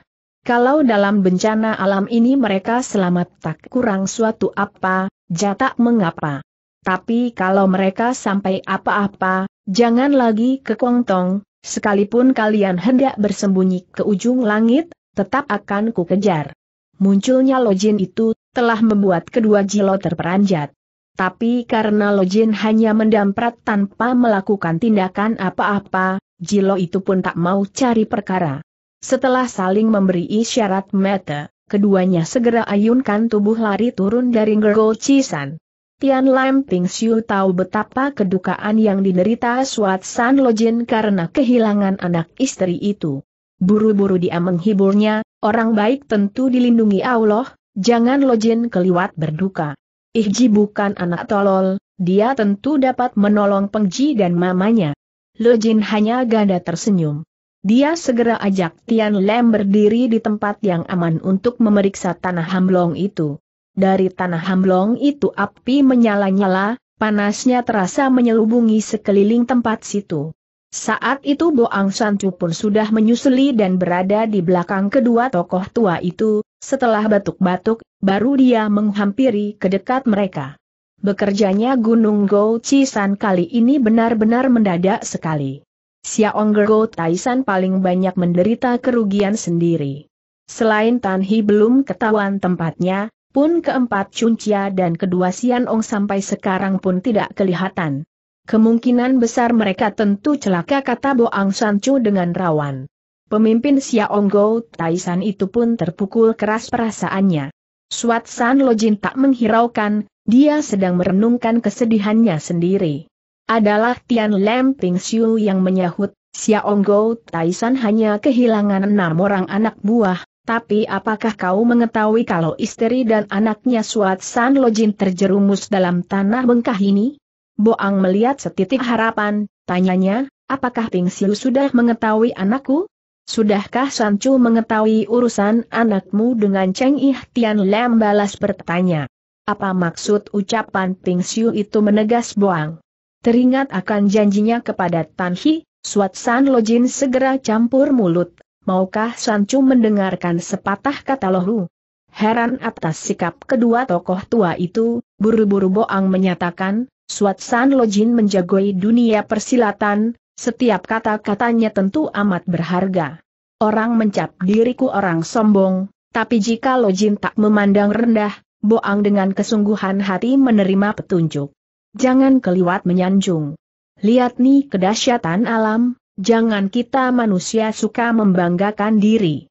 Kalau dalam bencana alam ini mereka selamat tak kurang suatu apa, jatak mengapa. Tapi kalau mereka sampai apa-apa, jangan lagi ke Kongtong, sekalipun kalian hendak bersembunyi ke ujung langit, tetap akan kukejar. Munculnya Lojin itu, telah membuat kedua Jilo terperanjat. Tapi karena Lojin hanya mendamprat tanpa melakukan tindakan apa-apa, Jilo itu pun tak mau cari perkara. Setelah saling memberi isyarat mata, keduanya segera ayunkan tubuh lari turun dari Gergol Cisan. Tian Lam Ping Xiu tahu betapa kedukaan yang diderita Suat San Lojin karena kehilangan anak istri itu. Buru-buru dia menghiburnya, orang baik tentu dilindungi Allah, jangan Lojin keliwat berduka. Ihji bukan anak tolol, dia tentu dapat menolong Pengji dan mamanya. Lo Jin hanya ganda tersenyum. Dia segera ajak Tian Lem berdiri di tempat yang aman untuk memeriksa tanah hamblong itu. Dari tanah hamblong itu api menyala-nyala, panasnya terasa menyelubungi sekeliling tempat situ. Saat itu Boang Sancu pun sudah menyusuli dan berada di belakang kedua tokoh tua itu, setelah batuk-batuk, baru dia menghampiri ke dekat mereka. Bekerjanya Gunung Go Chisan kali ini benar-benar mendadak sekali. Xiaong Go Taisan paling banyak menderita kerugian sendiri. Selain Tan Hi belum ketahuan tempatnya, pun keempat Cuncia dan kedua Sian Ong sampai sekarang pun tidak kelihatan. Kemungkinan besar mereka tentu celaka kata Boang Sancu dengan rawan. Pemimpin Xiaonggo Taisan itu pun terpukul keras perasaannya. Suat San Lojin tak menghiraukan, dia sedang merenungkan kesedihannya sendiri. Adalah Tian Lam Ping Xiu yang menyahut, Xiaonggo Taisan hanya kehilangan enam orang anak buah, tapi apakah kau mengetahui kalau istri dan anaknya Suat San Lojin terjerumus dalam tanah bengkah ini? Boang melihat setitik harapan, tanyanya, apakah Ping Xiu sudah mengetahui anakku? Sudahkah Sancu mengetahui urusan anakmu dengan Cheng Ih Tian Lam balas bertanya? Apa maksud ucapan Ping Siu itu menegas Boang? Teringat akan janjinya kepada Tan Hi, Suat San Lojin segera campur mulut. Maukah Sancu mendengarkan sepatah kata Lohu? Heran atas sikap kedua tokoh tua itu, buru-buru Boang menyatakan, Suat San Lojin menjagoi dunia persilatan, setiap kata-katanya tentu amat berharga. Orang mencap diriku orang sombong, tapi jika Lojin tak memandang rendah, Boang dengan kesungguhan hati menerima petunjuk. Jangan keliwat menyanjung. Lihat nih kedahsyatan alam, jangan kita manusia suka membanggakan diri.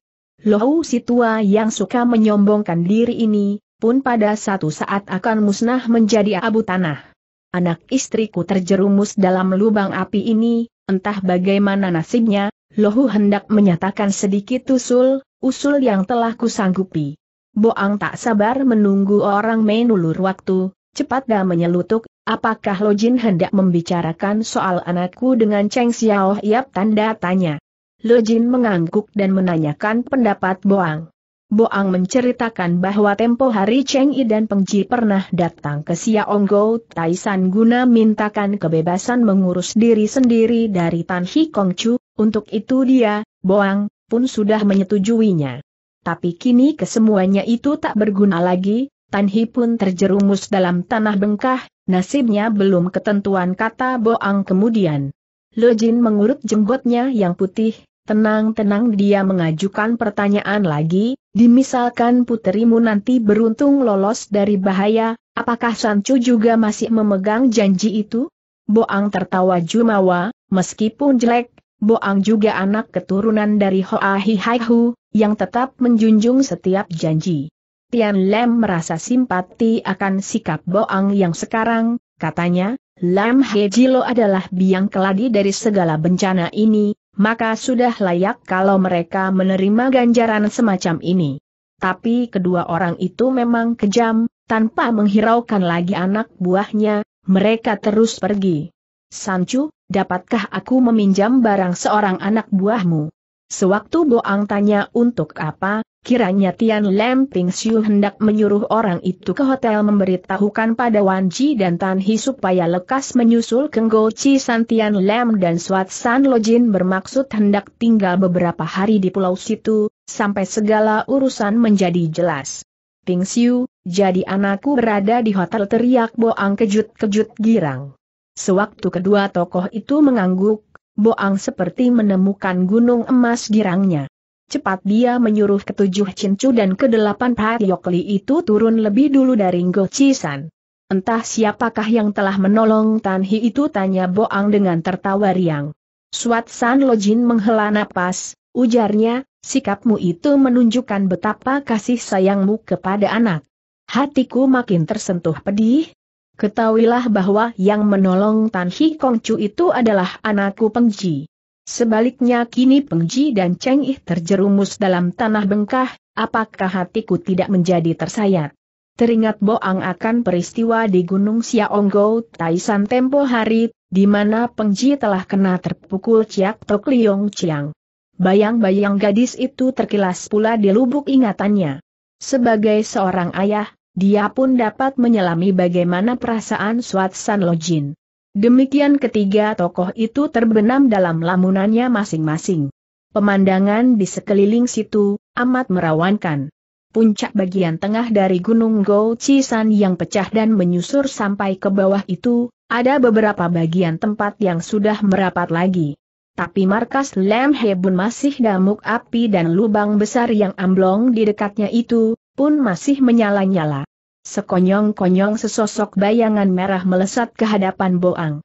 Lohu si tua yang suka menyombongkan diri ini, pun pada satu saat akan musnah menjadi abu tanah. Anak istriku terjerumus dalam lubang api ini, Entah bagaimana nasibnya, Lohu hendak menyatakan sedikit usul, usul yang telah kusanggupi. Boang tak sabar menunggu orang menulur waktu, cepat dah menyelutuk, apakah Lojin hendak membicarakan soal anakku dengan Cheng Xiao Yap tanda tanya. Lojin mengangguk dan menanyakan pendapat Boang. Boang menceritakan bahwa tempo hari Cheng Yi dan Peng Ji pernah datang ke Siaonggou Taisan guna mintakan kebebasan mengurus diri sendiri dari Tan Hi Chu, untuk itu dia, Boang, pun sudah menyetujuinya. Tapi kini kesemuanya itu tak berguna lagi, Tan Hi pun terjerumus dalam tanah bengkah, nasibnya belum ketentuan kata Boang kemudian. Lo Jin mengurut jenggotnya yang putih, tenang-tenang dia mengajukan pertanyaan lagi, Dimisalkan puterimu nanti beruntung lolos dari bahaya, apakah Sancu juga masih memegang janji itu? Boang tertawa jumawa, meskipun jelek, Boang juga anak keturunan dari Hoahihaihu, yang tetap menjunjung setiap janji. Tian Lem merasa simpati akan sikap Boang yang sekarang, katanya, Lam Hejilo adalah biang keladi dari segala bencana ini, maka sudah layak kalau mereka menerima ganjaran semacam ini. Tapi kedua orang itu memang kejam, tanpa menghiraukan lagi anak buahnya, mereka terus pergi. Sancu, dapatkah aku meminjam barang seorang anak buahmu? Sewaktu Boang tanya untuk apa, Kiranya Tian Lam Ping Siu hendak menyuruh orang itu ke hotel memberitahukan pada Wan Ji dan Tan Hi supaya lekas menyusul Kenggol Chi San Tian Lam dan Swat San Lojin bermaksud hendak tinggal beberapa hari di pulau situ, sampai segala urusan menjadi jelas. Ping Siu, jadi anakku berada di hotel teriak Boang kejut-kejut girang. Sewaktu kedua tokoh itu mengangguk, Boang seperti menemukan gunung emas girangnya. Cepat dia menyuruh ketujuh Cincu dan kedelapan Pak Yokli itu turun lebih dulu dari Ngocisan. Entah siapakah yang telah menolong Tan Hi itu tanya Boang dengan tertawa riang. Suat San Lojin menghela napas, ujarnya, sikapmu itu menunjukkan betapa kasih sayangmu kepada anak. Hatiku makin tersentuh pedih, Ketahuilah bahwa yang menolong Tan Hi Kongcu itu adalah anakku Pengji. Sebaliknya kini Pengji dan Cheng Ih terjerumus dalam tanah bengkah, apakah hatiku tidak menjadi tersayat? Teringat Boang akan peristiwa di Gunung Xiaonggo Taisan tempo hari, di mana Pengji telah kena terpukul Ciak Tok Liong Chiang. Bayang-bayang gadis itu terkilas pula di lubuk ingatannya. Sebagai seorang ayah, dia pun dapat menyelami bagaimana perasaan Suat San Lojin. Demikian ketiga tokoh itu terbenam dalam lamunannya masing-masing. Pemandangan di sekeliling situ, amat merawankan. Puncak bagian tengah dari Gunung Gouchisan yang pecah dan menyusur sampai ke bawah itu, ada beberapa bagian tempat yang sudah merapat lagi. Tapi markas Lam Hebun masih damuk api dan lubang besar yang amblong di dekatnya itu, pun masih menyala-nyala. Sekonyong-konyong sesosok bayangan merah melesat ke hadapan Boang.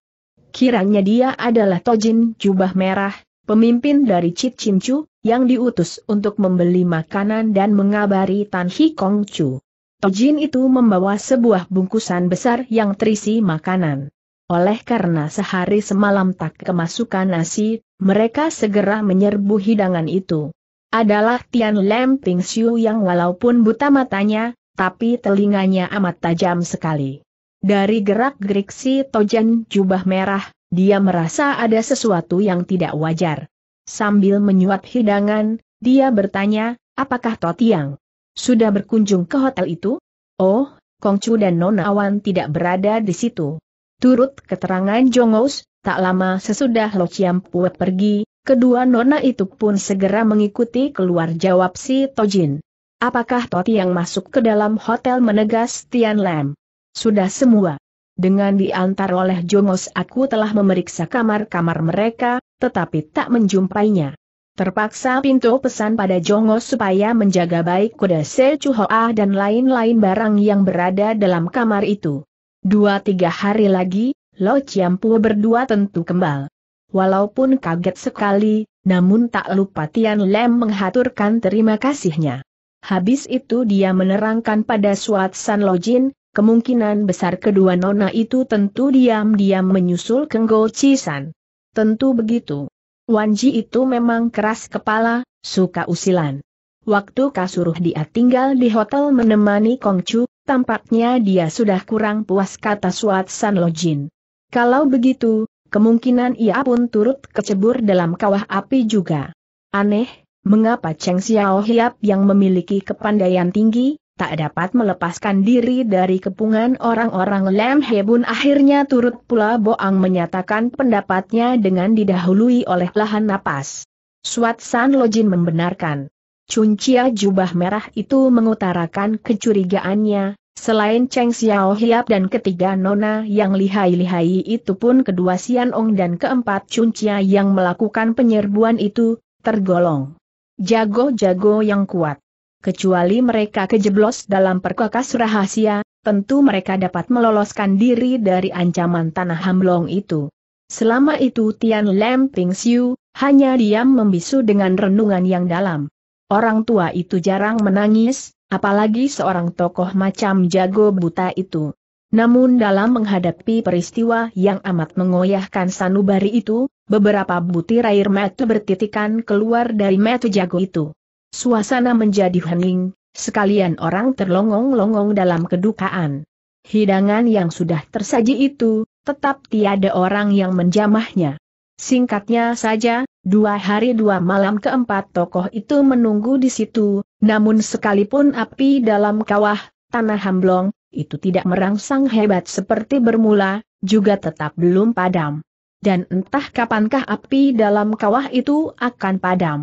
Kiranya dia adalah Tojin Jubah Merah, pemimpin dari Cit Cincu, yang diutus untuk membeli makanan dan mengabari Tan Hikong Chu. Tojin itu membawa sebuah bungkusan besar yang terisi makanan. Oleh karena sehari semalam tak kemasukan nasi, mereka segera menyerbu hidangan itu. Adalah Tian Lem Ping Xiu yang walaupun buta matanya, tapi telinganya amat tajam sekali. Dari gerak-gerik si Tojan jubah merah, dia merasa ada sesuatu yang tidak wajar. Sambil menyuap hidangan, dia bertanya, apakah Totiang sudah berkunjung ke hotel itu? Oh, Kongcu dan Nona Awan tidak berada di situ. Turut keterangan Jongos, tak lama sesudah Lo Pue pergi, kedua nona itu pun segera mengikuti keluar jawab si Tojin. Apakah Toti yang masuk ke dalam hotel menegas Tian Lam? Sudah semua. Dengan diantar oleh Jongos aku telah memeriksa kamar-kamar mereka, tetapi tak menjumpainya. Terpaksa pintu pesan pada Jongos supaya menjaga baik kuda Sechuhoa dan lain-lain barang yang berada dalam kamar itu. Dua-tiga hari lagi, Lo Chiampu berdua tentu kembal. Walaupun kaget sekali, namun tak lupa Tian Lam menghaturkan terima kasihnya. Habis itu dia menerangkan pada Suat San Lojin, kemungkinan besar kedua nona itu tentu diam-diam menyusul Kenggol Cisan. Tentu begitu. Wanji itu memang keras kepala, suka usilan. Waktu kasuruh dia tinggal di hotel menemani Kongcu, tampaknya dia sudah kurang puas kata Suat San Lojin. Kalau begitu, kemungkinan ia pun turut kecebur dalam kawah api juga. Aneh, Mengapa Cheng Xiao Hiap yang memiliki kepandaian tinggi, tak dapat melepaskan diri dari kepungan orang-orang Lam Hebun akhirnya turut pula Boang menyatakan pendapatnya dengan didahului oleh lahan napas. Suat San Lojin membenarkan. Cuncia jubah merah itu mengutarakan kecurigaannya, selain Cheng Xiao Hiap dan ketiga nona yang lihai-lihai itu pun kedua Sian Ong dan keempat Cuncia yang melakukan penyerbuan itu, tergolong jago-jago yang kuat. Kecuali mereka kejeblos dalam perkakas rahasia, tentu mereka dapat meloloskan diri dari ancaman tanah hamblong itu. Selama itu Tian Lam Ping Siu, hanya diam membisu dengan renungan yang dalam. Orang tua itu jarang menangis, apalagi seorang tokoh macam jago buta itu. Namun dalam menghadapi peristiwa yang amat mengoyahkan sanubari itu, beberapa butir air mata bertitikan keluar dari mata jago itu. Suasana menjadi hening, sekalian orang terlongong-longong dalam kedukaan. Hidangan yang sudah tersaji itu, tetap tiada orang yang menjamahnya. Singkatnya saja, dua hari dua malam keempat tokoh itu menunggu di situ, namun sekalipun api dalam kawah, tanah hamblong, itu tidak merangsang hebat seperti bermula, juga tetap belum padam. Dan entah kapankah api dalam kawah itu akan padam.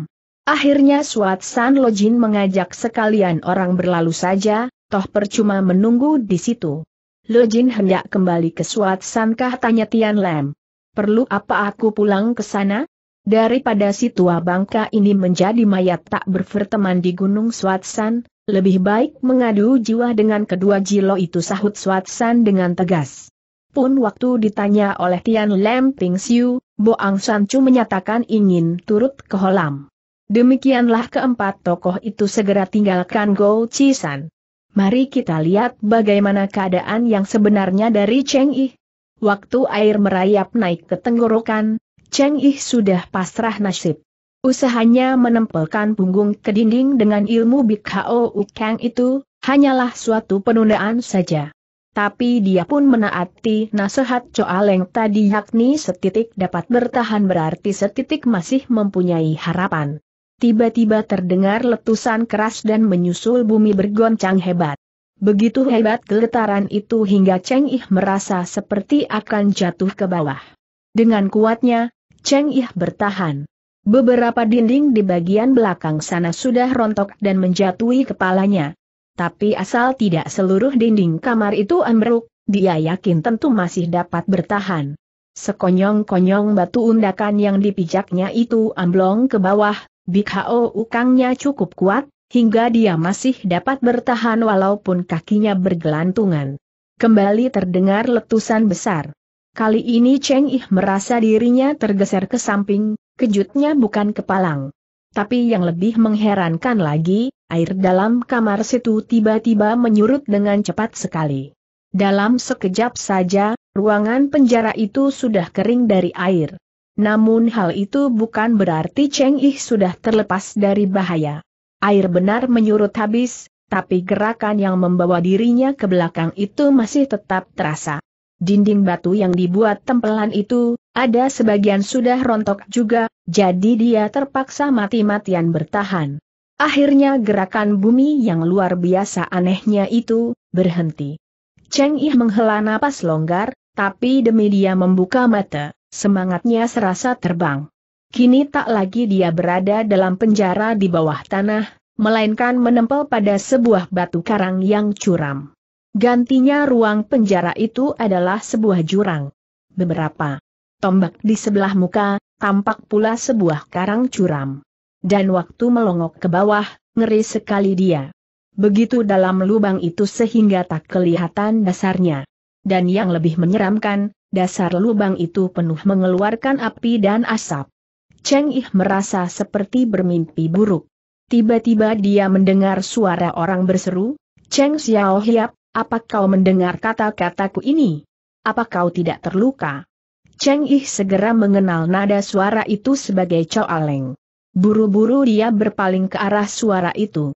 Akhirnya Suat San Lojin mengajak sekalian orang berlalu saja, toh percuma menunggu di situ. Lojin hendak kembali ke Suat San kah tanya Tian Lem. Perlu apa aku pulang ke sana? Daripada si tua bangka ini menjadi mayat tak berverteman di Gunung San. Lebih baik mengadu jiwa dengan kedua jilo itu sahut San dengan tegas. Pun waktu ditanya oleh Tian Lam Ping Siu, San Chu menyatakan ingin turut ke Holam. Demikianlah keempat tokoh itu segera tinggalkan Go Chisan. Mari kita lihat bagaimana keadaan yang sebenarnya dari Cheng Yi. Waktu air merayap naik ke tenggorokan, Cheng Yi sudah pasrah nasib. Usahanya menempelkan punggung ke dinding dengan ilmu Bikhao Ukang itu, hanyalah suatu penundaan saja. Tapi dia pun menaati nasihat Coaleng tadi yakni setitik dapat bertahan berarti setitik masih mempunyai harapan. Tiba-tiba terdengar letusan keras dan menyusul bumi bergoncang hebat. Begitu hebat geletaran itu hingga Cheng Ih merasa seperti akan jatuh ke bawah. Dengan kuatnya, Cheng Ih bertahan. Beberapa dinding di bagian belakang sana sudah rontok dan menjatuhi kepalanya. Tapi asal tidak seluruh dinding kamar itu ambruk, dia yakin tentu masih dapat bertahan. Sekonyong-konyong batu undakan yang dipijaknya itu amblong ke bawah, Bikhao ukangnya cukup kuat, hingga dia masih dapat bertahan walaupun kakinya bergelantungan. Kembali terdengar letusan besar. Kali ini Cheng Ih merasa dirinya tergeser ke samping, Kejutnya bukan kepalang. Tapi yang lebih mengherankan lagi, air dalam kamar situ tiba-tiba menyurut dengan cepat sekali. Dalam sekejap saja, ruangan penjara itu sudah kering dari air. Namun hal itu bukan berarti Cheng Yi sudah terlepas dari bahaya. Air benar menyurut habis, tapi gerakan yang membawa dirinya ke belakang itu masih tetap terasa. Dinding batu yang dibuat tempelan itu, ada sebagian sudah rontok juga, jadi dia terpaksa mati-matian bertahan. Akhirnya gerakan bumi yang luar biasa anehnya itu, berhenti. Cheng Yi menghela napas longgar, tapi demi dia membuka mata, semangatnya serasa terbang. Kini tak lagi dia berada dalam penjara di bawah tanah, melainkan menempel pada sebuah batu karang yang curam. Gantinya ruang penjara itu adalah sebuah jurang. Beberapa tombak di sebelah muka, tampak pula sebuah karang curam. Dan waktu melongok ke bawah, ngeri sekali dia. Begitu dalam lubang itu sehingga tak kelihatan dasarnya. Dan yang lebih menyeramkan, dasar lubang itu penuh mengeluarkan api dan asap. Cheng Ih merasa seperti bermimpi buruk. Tiba-tiba dia mendengar suara orang berseru, Cheng Xiao Hiap, apa kau mendengar kata-kataku ini? Apa kau tidak terluka? Cheng Yi segera mengenal nada suara itu sebagai Aleng. Buru-buru dia berpaling ke arah suara itu.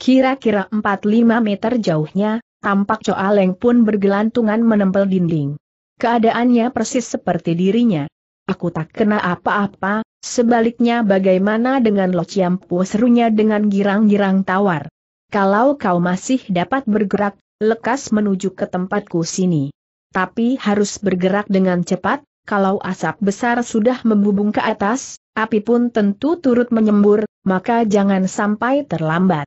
Kira-kira 4-5 meter jauhnya, tampak Aleng pun bergelantungan menempel dinding. Keadaannya persis seperti dirinya. Aku tak kena apa-apa, sebaliknya bagaimana dengan Lo Chiampu serunya dengan girang-girang tawar. Kalau kau masih dapat bergerak, lekas menuju ke tempatku sini. Tapi harus bergerak dengan cepat, kalau asap besar sudah membubung ke atas, api pun tentu turut menyembur, maka jangan sampai terlambat.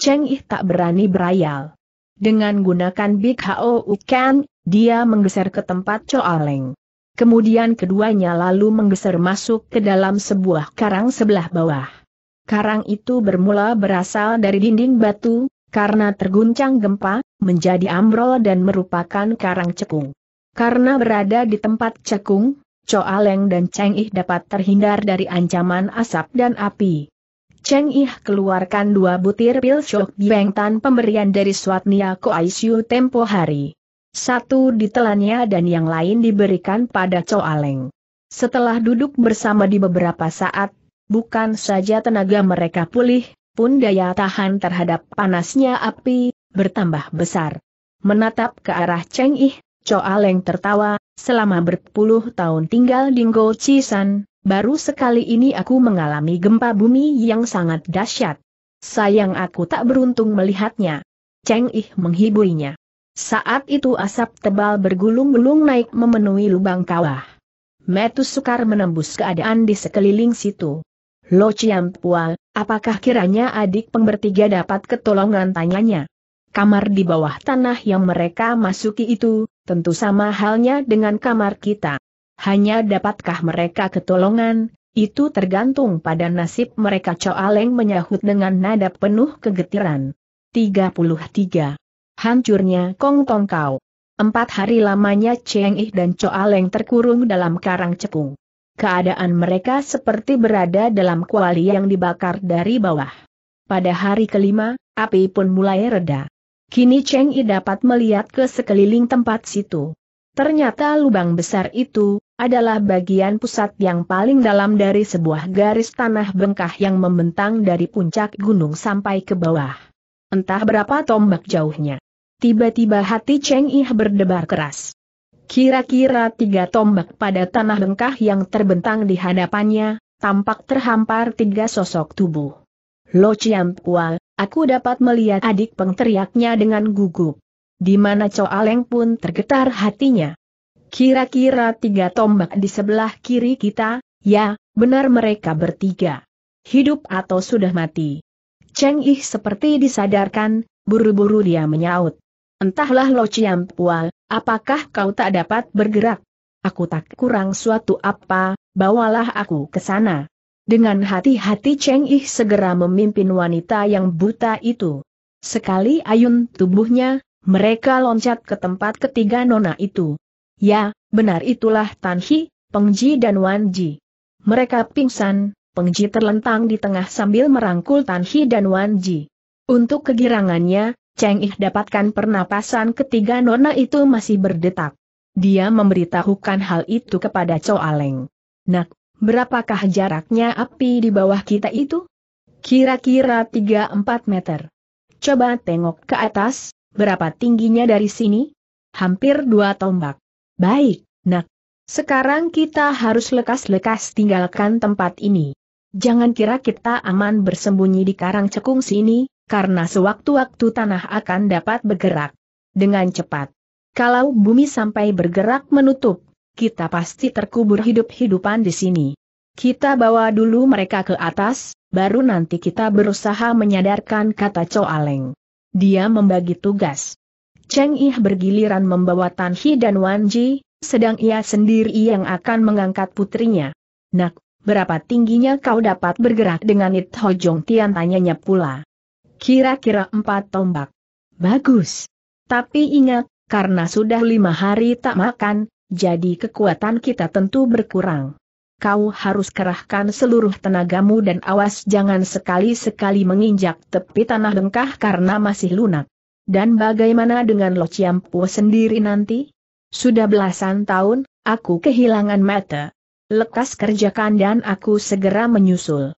Cheng Ih tak berani berayal. Dengan gunakan Big Hao Ukan, dia menggeser ke tempat Leng. Kemudian keduanya lalu menggeser masuk ke dalam sebuah karang sebelah bawah. Karang itu bermula berasal dari dinding batu, karena terguncang gempa, menjadi ambrol dan merupakan karang cekung. Karena berada di tempat cekung, Choa Leng dan Cheng Ih dapat terhindar dari ancaman asap dan api. Cheng Ih keluarkan dua butir pil shock Tan pemberian dari Nia Ko tempo hari. Satu ditelannya dan yang lain diberikan pada Choa Leng. Setelah duduk bersama di beberapa saat, bukan saja tenaga mereka pulih, pun daya tahan terhadap panasnya api, bertambah besar. Menatap ke arah Cheng Ih, Choa Aleng tertawa, selama berpuluh tahun tinggal di Ngo Chisan, baru sekali ini aku mengalami gempa bumi yang sangat dahsyat. Sayang aku tak beruntung melihatnya. Cheng Ih menghiburinya. Saat itu asap tebal bergulung-gulung naik memenuhi lubang kawah. Metu sukar menembus keadaan di sekeliling situ. Lo Chiam Pual, apakah kiranya adik pembertiga dapat ketolongan tanyanya? Kamar di bawah tanah yang mereka masuki itu, tentu sama halnya dengan kamar kita. Hanya dapatkah mereka ketolongan, itu tergantung pada nasib mereka Coaleng menyahut dengan nada penuh kegetiran. 33. Hancurnya Kong Tong Kau. Empat hari lamanya Cheng Ih dan Coaleng terkurung dalam karang cekung. Keadaan mereka seperti berada dalam kuali yang dibakar dari bawah. Pada hari kelima, api pun mulai reda. Kini Cheng Yi dapat melihat ke sekeliling tempat situ. Ternyata lubang besar itu adalah bagian pusat yang paling dalam dari sebuah garis tanah bengkah yang membentang dari puncak gunung sampai ke bawah. Entah berapa tombak jauhnya. Tiba-tiba hati Cheng Ih berdebar keras. Kira-kira tiga tombak pada tanah bengkah yang terbentang di hadapannya, tampak terhampar tiga sosok tubuh. Lo Chiang Pua, Aku dapat melihat adik pengteriaknya dengan gugup. Di mana Aleng pun tergetar hatinya. Kira-kira tiga tombak di sebelah kiri kita, ya, benar mereka bertiga. Hidup atau sudah mati. Cheng Ih seperti disadarkan, buru-buru dia menyaut. Entahlah Lo Chiam Pual, apakah kau tak dapat bergerak? Aku tak kurang suatu apa, bawalah aku ke sana. Dengan hati-hati Cheng Yi segera memimpin wanita yang buta itu. Sekali ayun tubuhnya, mereka loncat ke tempat ketiga nona itu. Ya, benar itulah Tan Hi, Peng Ji dan Wan Ji. Mereka pingsan, Peng Ji terlentang di tengah sambil merangkul Tan Hi dan Wan Ji. Untuk kegirangannya, Cheng Ih dapatkan pernapasan ketiga nona itu masih berdetak. Dia memberitahukan hal itu kepada Cho Aleng. Nak, Berapakah jaraknya api di bawah kita itu? Kira-kira 3-4 meter. Coba tengok ke atas, berapa tingginya dari sini? Hampir dua tombak. Baik, nak. Sekarang kita harus lekas-lekas tinggalkan tempat ini. Jangan kira kita aman bersembunyi di karang cekung sini, karena sewaktu-waktu tanah akan dapat bergerak dengan cepat. Kalau bumi sampai bergerak menutup kita pasti terkubur hidup-hidupan di sini. Kita bawa dulu mereka ke atas, baru nanti kita berusaha menyadarkan kata Coaleng. Dia membagi tugas. Cheng Ih bergiliran membawa Tan Hi dan Wan Ji, sedang ia sendiri yang akan mengangkat putrinya. Nak, berapa tingginya kau dapat bergerak dengan It Ho Jong Tian tanyanya pula. Kira-kira empat tombak. Bagus. Tapi ingat, karena sudah lima hari tak makan, jadi kekuatan kita tentu berkurang. Kau harus kerahkan seluruh tenagamu dan awas jangan sekali-sekali menginjak tepi tanah dengkah karena masih lunak. Dan bagaimana dengan Lo Chiampo sendiri nanti? Sudah belasan tahun, aku kehilangan mata. Lekas kerjakan dan aku segera menyusul.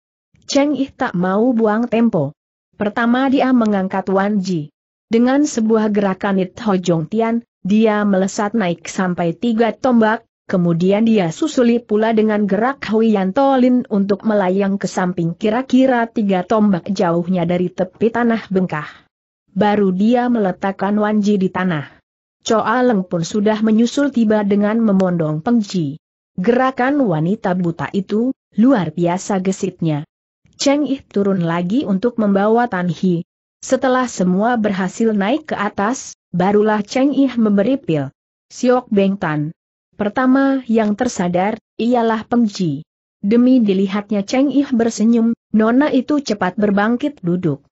Cheng Ih tak mau buang tempo. Pertama dia mengangkat Wan Ji. Dengan sebuah gerakan It Ho Jong Tian, dia melesat naik sampai tiga tombak, kemudian dia susuli pula dengan gerak Huyan Tolin untuk melayang ke samping kira-kira tiga tombak jauhnya dari tepi tanah bengkah. Baru dia meletakkan Wanji di tanah. Choa Leng pun sudah menyusul tiba dengan memondong Pengji. Gerakan wanita buta itu, luar biasa gesitnya. Cheng Ih turun lagi untuk membawa Tan Hi, setelah semua berhasil naik ke atas, barulah Cheng Ih memberi pil. Siok Beng Tan. Pertama yang tersadar, ialah Peng Ji. Demi dilihatnya Cheng Ih bersenyum, nona itu cepat berbangkit duduk.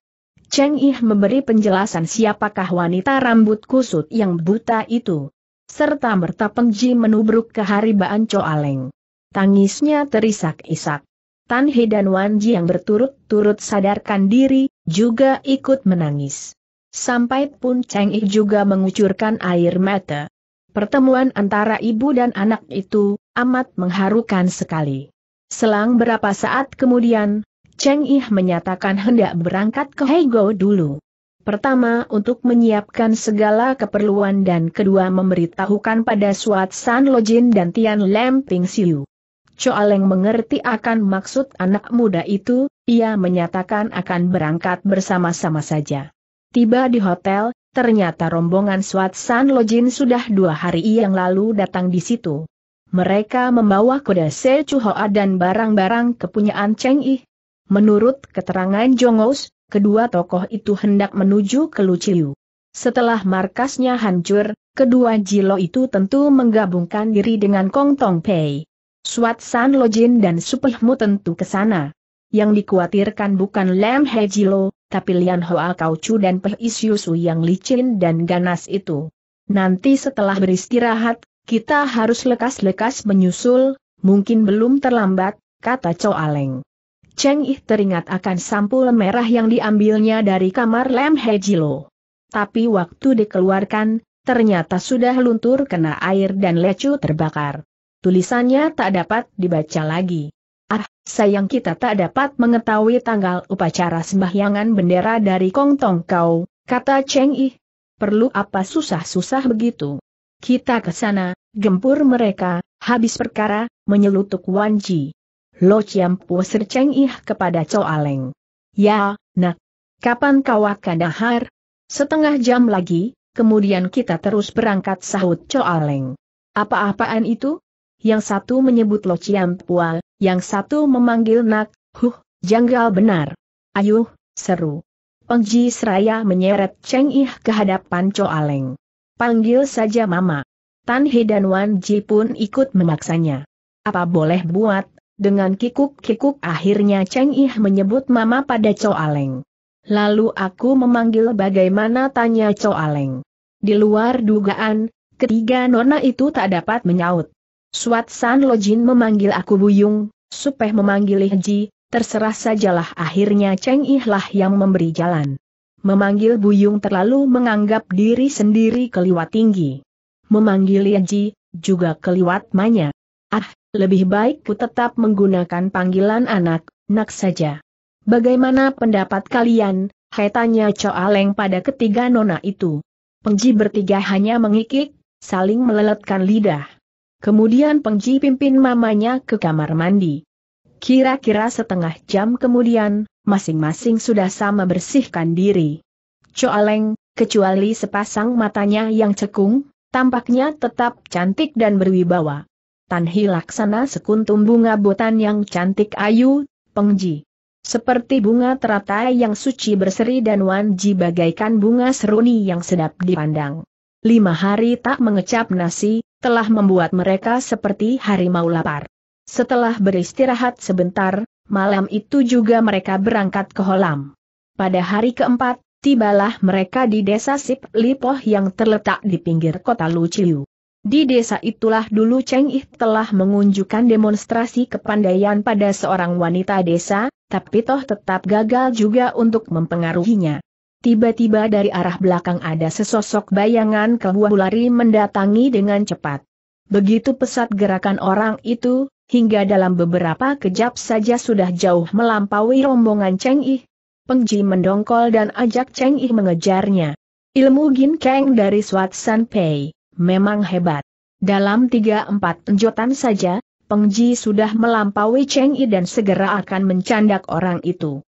Cheng Ih memberi penjelasan siapakah wanita rambut kusut yang buta itu. Serta merta Peng Ji menubruk ke haribaan Coaleng. Tangisnya terisak-isak. Tan He dan Wan Ji yang berturut-turut sadarkan diri, juga ikut menangis. Sampai pun Cheng Yi juga mengucurkan air mata. Pertemuan antara ibu dan anak itu amat mengharukan sekali. Selang berapa saat kemudian, Cheng Yi menyatakan hendak berangkat ke Heigo dulu. Pertama untuk menyiapkan segala keperluan dan kedua memberitahukan pada Suat San Lojin dan Tian Lem Ping Siu. Coaleng mengerti akan maksud anak muda itu, ia menyatakan akan berangkat bersama-sama saja. Tiba di hotel, ternyata rombongan Swat San Lojin sudah dua hari yang lalu datang di situ. Mereka membawa kuda Chuhoa dan barang-barang kepunyaan Cheng Yi. Menurut keterangan Jongos, kedua tokoh itu hendak menuju ke Luciu. Setelah markasnya hancur, kedua Jilo itu tentu menggabungkan diri dengan Kong Tong Pei. Suat San Lojin dan Super tentu ke sana. Yang dikhawatirkan bukan Lam Hejilo, tapi Lian Hoa Kaucu dan Peh Isyusu yang licin dan ganas itu. Nanti setelah beristirahat, kita harus lekas-lekas menyusul, mungkin belum terlambat, kata Cho Aleng. Cheng Yi teringat akan sampul merah yang diambilnya dari kamar Lam Hejilo. Tapi waktu dikeluarkan, ternyata sudah luntur kena air dan lecu terbakar tulisannya tak dapat dibaca lagi. Ah, sayang kita tak dapat mengetahui tanggal upacara sembahyangan bendera dari Kong Tong kau, kata Cheng Yi. Perlu apa susah-susah begitu? Kita ke sana, gempur mereka, habis perkara, menyelutuk Wan Ji. Lo Chiam Puser Cheng Yi kepada Cho Aleng. Ya, nak. Kapan kau akan dahar? Setengah jam lagi, kemudian kita terus berangkat sahut Cho Aleng. Apa-apaan itu? yang satu menyebut Lo Chiam Pual, yang satu memanggil Nak, Huh, janggal benar. Ayuh, seru. Pengji Seraya menyeret Cheng Ih ke hadapan Cho Aleng. Panggil saja Mama. Tan He dan Wan Ji pun ikut memaksanya. Apa boleh buat, dengan kikuk-kikuk akhirnya Cheng Ih menyebut Mama pada Cho Aleng. Lalu aku memanggil bagaimana tanya Cho Aleng. Di luar dugaan, ketiga nona itu tak dapat menyaut. Suat San Lojin memanggil aku Buyung, Supeh memanggil Ji, terserah sajalah akhirnya Cheng Ih lah yang memberi jalan. Memanggil Buyung terlalu menganggap diri sendiri keliwat tinggi. Memanggil Ji, juga keliwat manya. Ah, lebih baik ku tetap menggunakan panggilan anak, nak saja. Bagaimana pendapat kalian? Hai tanya Aleng pada ketiga nona itu. Pengji bertiga hanya mengikik, saling meleletkan lidah. Kemudian Pengji pimpin mamanya ke kamar mandi. Kira-kira setengah jam kemudian, masing-masing sudah sama bersihkan diri. Coaleng, kecuali sepasang matanya yang cekung, tampaknya tetap cantik dan berwibawa. Tanhi laksana sekuntum bunga botan yang cantik ayu, Pengji. Seperti bunga teratai yang suci berseri dan wanji bagaikan bunga seruni yang sedap dipandang. Lima hari tak mengecap nasi, telah membuat mereka seperti harimau lapar. Setelah beristirahat sebentar, malam itu juga mereka berangkat ke Holam. Pada hari keempat, tibalah mereka di desa Sip Lipoh yang terletak di pinggir kota Luciu. Di desa itulah dulu Cheng Ih telah mengunjukkan demonstrasi kepandaian pada seorang wanita desa, tapi toh tetap gagal juga untuk mempengaruhinya. Tiba-tiba dari arah belakang ada sesosok bayangan kebuah lari mendatangi dengan cepat. Begitu pesat gerakan orang itu, hingga dalam beberapa kejap saja sudah jauh melampaui rombongan Cheng Yi. Peng Ji mendongkol dan ajak Cheng Yi mengejarnya. Ilmu Gin Kang dari Swat San Pei, memang hebat. Dalam tiga empat enjotan saja, Peng Ji sudah melampaui Cheng Yi dan segera akan mencandak orang itu.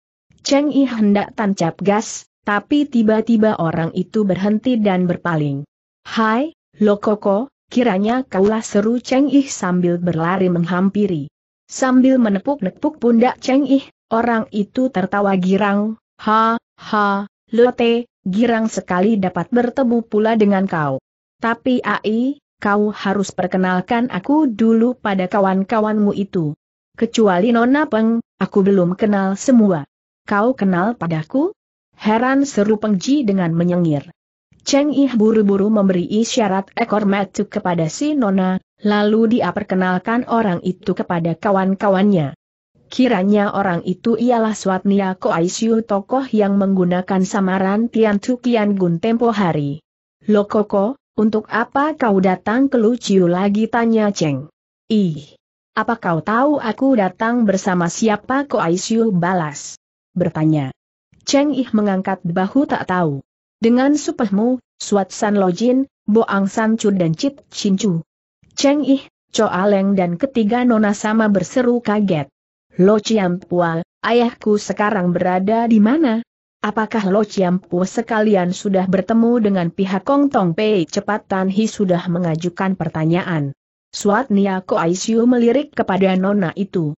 Cheng Yi hendak tancap gas, tapi tiba-tiba orang itu berhenti dan berpaling. Hai, Lokoko, kiranya kaulah seru Cheng Ih sambil berlari menghampiri. Sambil menepuk-nepuk pundak Cheng Ih, orang itu tertawa girang, ha, ha, lote, girang sekali dapat bertemu pula dengan kau. Tapi ai, kau harus perkenalkan aku dulu pada kawan-kawanmu itu. Kecuali Nona Peng, aku belum kenal semua. Kau kenal padaku? Heran seru Pengji dengan menyengir. Cheng Ih buru-buru memberi isyarat ekor metu kepada si Nona, lalu dia perkenalkan orang itu kepada kawan-kawannya. Kiranya orang itu ialah Swatnia Koaisyu tokoh yang menggunakan samaran Tian Kian Gun tempo hari. Lokoko, untuk apa kau datang ke Luciu lagi tanya Cheng. Ih, apa kau tahu aku datang bersama siapa Koaisyu balas? Bertanya. Cheng Ih mengangkat bahu tak tahu. Dengan supahmu, Suat San Lojin, Ang San Chu dan Cit Chin Chu. Cheng Ih, Choa Leng dan ketiga nona sama berseru kaget. Lo Chiam Pua, ayahku sekarang berada di mana? Apakah Lo Chiam Pua sekalian sudah bertemu dengan pihak Kong Tong Pei? Cepat Tan Hi sudah mengajukan pertanyaan. Suat Nia Ko Aisyu melirik kepada Nona itu.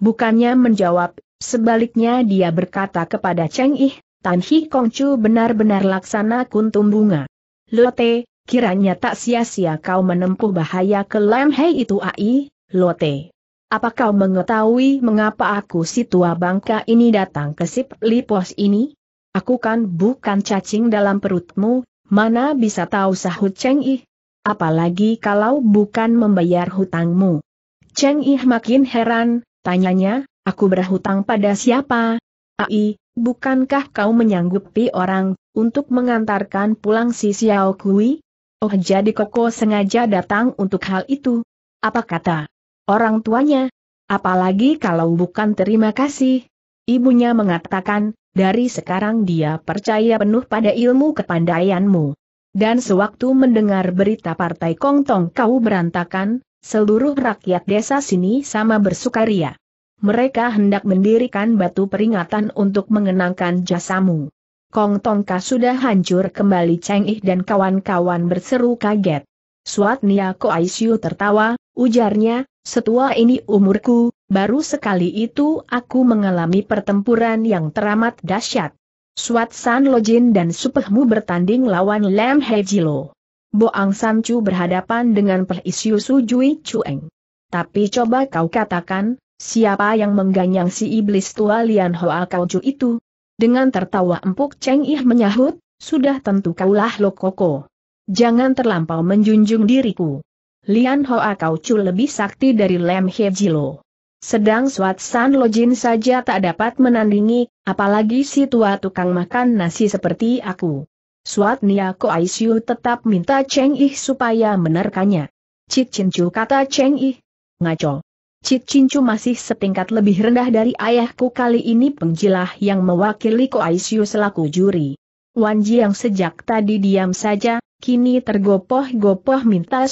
Bukannya menjawab, Sebaliknya dia berkata kepada Cheng Ih, Tan Hi Chu benar-benar laksana kuntum bunga. Lote, kiranya tak sia-sia kau menempuh bahaya ke Lam Hei itu ai, Lote. Apa kau mengetahui mengapa aku si tua bangka ini datang ke Sip Lipos ini? Aku kan bukan cacing dalam perutmu, mana bisa tahu sahut Cheng Ih. Apalagi kalau bukan membayar hutangmu. Cheng Ih makin heran, tanyanya, Aku berhutang pada siapa? Ai, bukankah kau menyanggupi orang, untuk mengantarkan pulang si Xiao Kui? Oh jadi Koko sengaja datang untuk hal itu. Apa kata? Orang tuanya? Apalagi kalau bukan terima kasih. Ibunya mengatakan, dari sekarang dia percaya penuh pada ilmu kepandaianmu. Dan sewaktu mendengar berita partai Kongtong kau berantakan, seluruh rakyat desa sini sama bersukaria mereka hendak mendirikan batu peringatan untuk mengenangkan jasamu. Kong Tongka sudah hancur kembali Cheng Ih dan kawan-kawan berseru kaget. Suat Nia Ko Aisyu tertawa, ujarnya, setua ini umurku, baru sekali itu aku mengalami pertempuran yang teramat dahsyat. Suat San Lojin dan Supehmu bertanding lawan Lam Hejilo. Boang Sancu berhadapan dengan Peh Isyu Jui Cueng. Tapi coba kau katakan, Siapa yang mengganyang si iblis tua Lian Hoa Kauju itu? Dengan tertawa empuk Cheng Ih menyahut, sudah tentu kaulah koko. Jangan terlampau menjunjung diriku. Lian Hoa Kauju lebih sakti dari Lem He Jilo. Sedang Suat San Lojin saja tak dapat menandingi, apalagi si tua tukang makan nasi seperti aku. Suat Nia Ko Aisyu tetap minta Cheng Ih supaya menerkanya. Cik Cincu kata Cheng Ih. Ngaco. Cicincu masih setingkat lebih rendah dari ayahku kali ini pengjilah yang mewakili Ko Aisyu selaku juri. Wanji yang sejak tadi diam saja, kini tergopoh-gopoh minta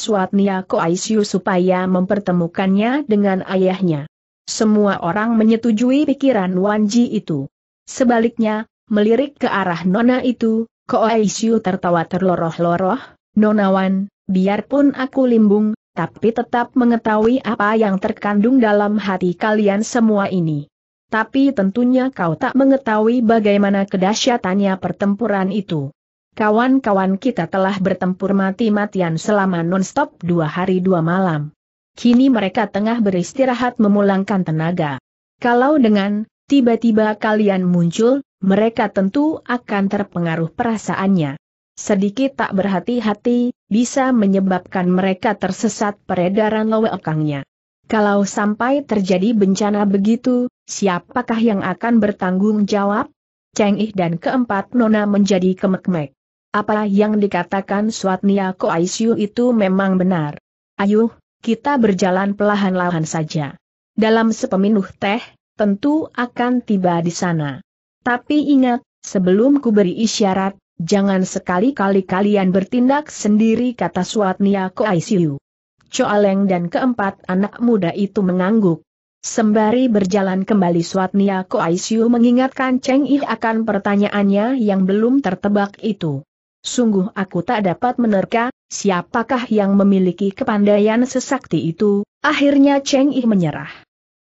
Ko Aisyu supaya mempertemukannya dengan ayahnya. Semua orang menyetujui pikiran Wanji itu. Sebaliknya, melirik ke arah Nona itu, Ko Aisyu tertawa terloroh-loroh, Nona Wan, biarpun aku limbung, tapi tetap mengetahui apa yang terkandung dalam hati kalian semua ini. Tapi tentunya kau tak mengetahui bagaimana kedahsyatannya pertempuran itu. Kawan-kawan kita telah bertempur mati-matian selama nonstop dua hari dua malam. Kini mereka tengah beristirahat memulangkan tenaga. Kalau dengan tiba-tiba kalian muncul, mereka tentu akan terpengaruh perasaannya sedikit tak berhati-hati, bisa menyebabkan mereka tersesat peredaran lewekangnya. Kalau sampai terjadi bencana begitu, siapakah yang akan bertanggung jawab? Cheng Ih dan keempat nona menjadi kemek-mek. Apa yang dikatakan Swatnia Ko Aisyu itu memang benar. Ayuh, kita berjalan pelahan-lahan saja. Dalam sepeminuh teh, tentu akan tiba di sana. Tapi ingat, sebelum ku beri isyarat, Jangan sekali-kali kalian bertindak sendiri kata Suatnia ke ICU. Coaleng dan keempat anak muda itu mengangguk. Sembari berjalan kembali Suatnia ke ICU mengingatkan Cheng Yi akan pertanyaannya yang belum tertebak itu. Sungguh aku tak dapat menerka, siapakah yang memiliki kepandaian sesakti itu, akhirnya Cheng Yi menyerah.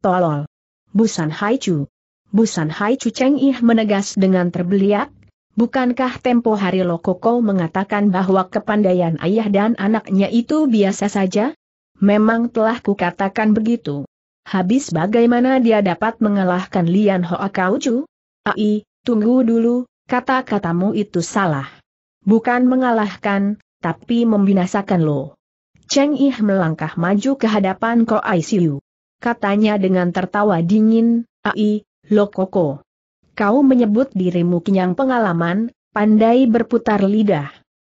Tolol. Busan Haichu. Busan Haichu Cheng Yi menegas dengan terbeliak, Bukankah tempo hari Lokoko mengatakan bahwa kepandaian ayah dan anaknya itu biasa saja? Memang telah kukatakan begitu. Habis bagaimana dia dapat mengalahkan Lian Hoa Chu? Ai, tunggu dulu, kata-katamu itu salah. Bukan mengalahkan, tapi membinasakan lo. Cheng Ih melangkah maju ke hadapan Ko ICU. Katanya dengan tertawa dingin, Ai, Lokoko. Kau menyebut dirimu kenyang pengalaman, pandai berputar lidah.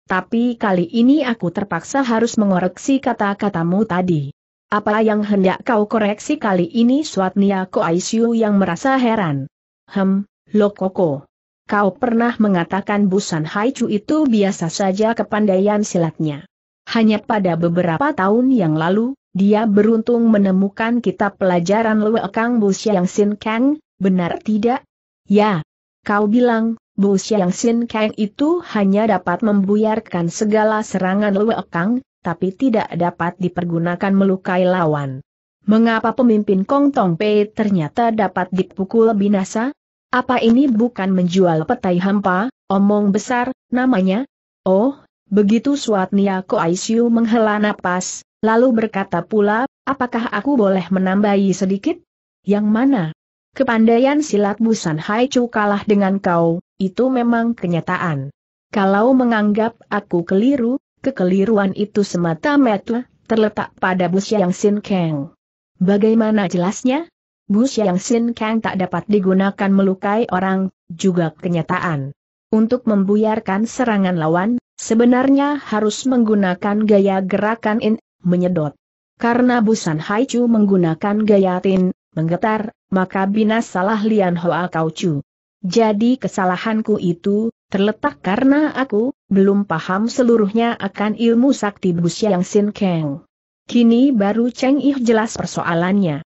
Tapi kali ini aku terpaksa harus mengoreksi kata-katamu tadi. Apa yang hendak kau koreksi kali ini Suat Ko Aisyu yang merasa heran. Hem, Lokoko. Kau pernah mengatakan Busan Haichu itu biasa saja kepandaian silatnya. Hanya pada beberapa tahun yang lalu, dia beruntung menemukan kitab pelajaran Lue Kang Busya yang Sin Kang, benar tidak? Ya, kau bilang, Bu Xiang Sin Kang itu hanya dapat membuyarkan segala serangan Lue Kang, tapi tidak dapat dipergunakan melukai lawan. Mengapa pemimpin Kong Tong Pei ternyata dapat dipukul binasa? Apa ini bukan menjual petai hampa, omong besar, namanya? Oh, begitu Suat nia ko Aisyu menghela napas, lalu berkata pula, apakah aku boleh menambahi sedikit? Yang mana? Kepandaian silat Busan Haichu kalah dengan kau, itu memang kenyataan. Kalau menganggap aku keliru, kekeliruan itu semata-mata terletak pada Busyang Yang Sin Kang. Bagaimana jelasnya? Busyang Yang Sin Kang tak dapat digunakan melukai orang, juga kenyataan. Untuk membuyarkan serangan lawan, sebenarnya harus menggunakan gaya gerakan in, menyedot. Karena Busan Haichu menggunakan gaya tin, menggetar, maka binasalah Lian Hoa Kau Chu. Jadi kesalahanku itu, terletak karena aku, belum paham seluruhnya akan ilmu sakti busya yang Sin Kang. Kini baru Cheng Ih jelas persoalannya.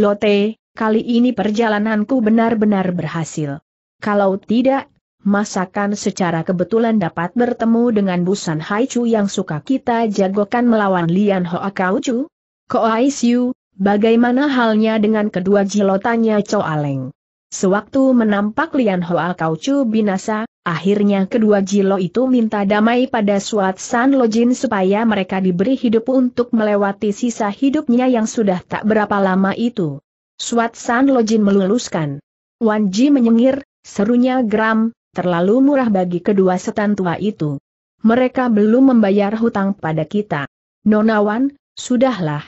Lote, kali ini perjalananku benar-benar berhasil. Kalau tidak, masakan secara kebetulan dapat bertemu dengan Busan Haichu yang suka kita jagokan melawan Lian Hoa Kau Chu? Siu, Bagaimana halnya dengan kedua jilotannya Aleng. Sewaktu menampak Lian Hoa Chu binasa, akhirnya kedua jilo itu minta damai pada Suat San Lojin supaya mereka diberi hidup untuk melewati sisa hidupnya yang sudah tak berapa lama itu. Suat San Lojin meluluskan. Wan Ji menyengir, serunya geram, terlalu murah bagi kedua setan tua itu. Mereka belum membayar hutang pada kita. Wan, sudahlah,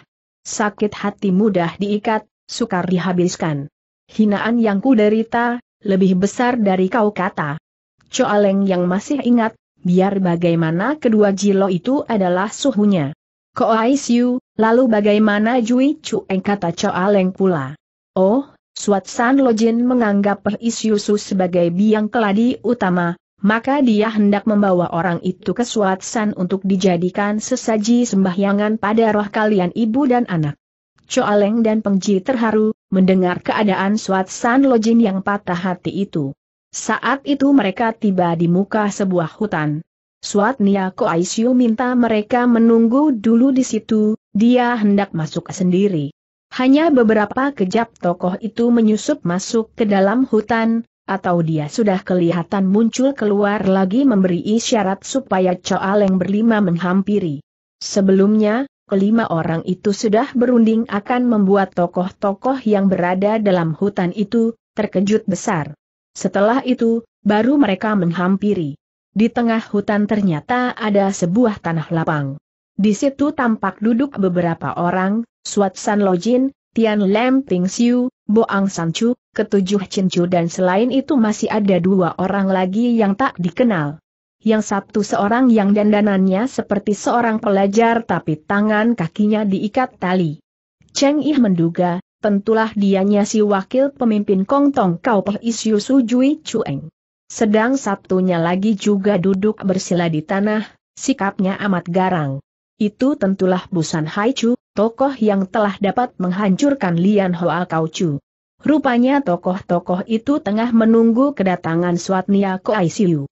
Sakit hati mudah diikat, sukar dihabiskan. Hinaan yang kuderita lebih besar dari kau kata. Coaleng yang masih ingat, biar bagaimana kedua jilo itu adalah suhunya. Koais Yu, lalu bagaimana Jui Chueng kata Coaleng pula. Oh, Suat San Lojin menganggap Perisiusu sebagai biang keladi utama, maka dia hendak membawa orang itu ke Suatsan untuk dijadikan sesaji sembahyangan pada roh kalian ibu dan anak. Coaleng dan Pengji terharu, mendengar keadaan Suatsan Lojin yang patah hati itu. Saat itu mereka tiba di muka sebuah hutan. Suat Nia Aisyu minta mereka menunggu dulu di situ, dia hendak masuk sendiri. Hanya beberapa kejap tokoh itu menyusup masuk ke dalam hutan, atau dia sudah kelihatan muncul keluar lagi memberi isyarat supaya Coaleng berlima menghampiri. Sebelumnya, kelima orang itu sudah berunding akan membuat tokoh-tokoh yang berada dalam hutan itu terkejut besar. Setelah itu, baru mereka menghampiri. Di tengah hutan ternyata ada sebuah tanah lapang. Di situ tampak duduk beberapa orang, Suat San Lojin, Tian Lam Ping Siu, Boang Sanchu, ketujuh Cincu dan selain itu masih ada dua orang lagi yang tak dikenal. Yang satu seorang yang dandanannya seperti seorang pelajar tapi tangan kakinya diikat tali. Cheng Yi menduga, tentulah dianya si wakil pemimpin Kong Tong Kau Peh Isyu Sujui Chueng. Sedang satunya lagi juga duduk bersila di tanah, sikapnya amat garang. Itu tentulah Busan Hai Haichu, tokoh yang telah dapat menghancurkan Lian Hoa Chu. Rupanya tokoh-tokoh itu tengah menunggu kedatangan Swatnia Koaisiu.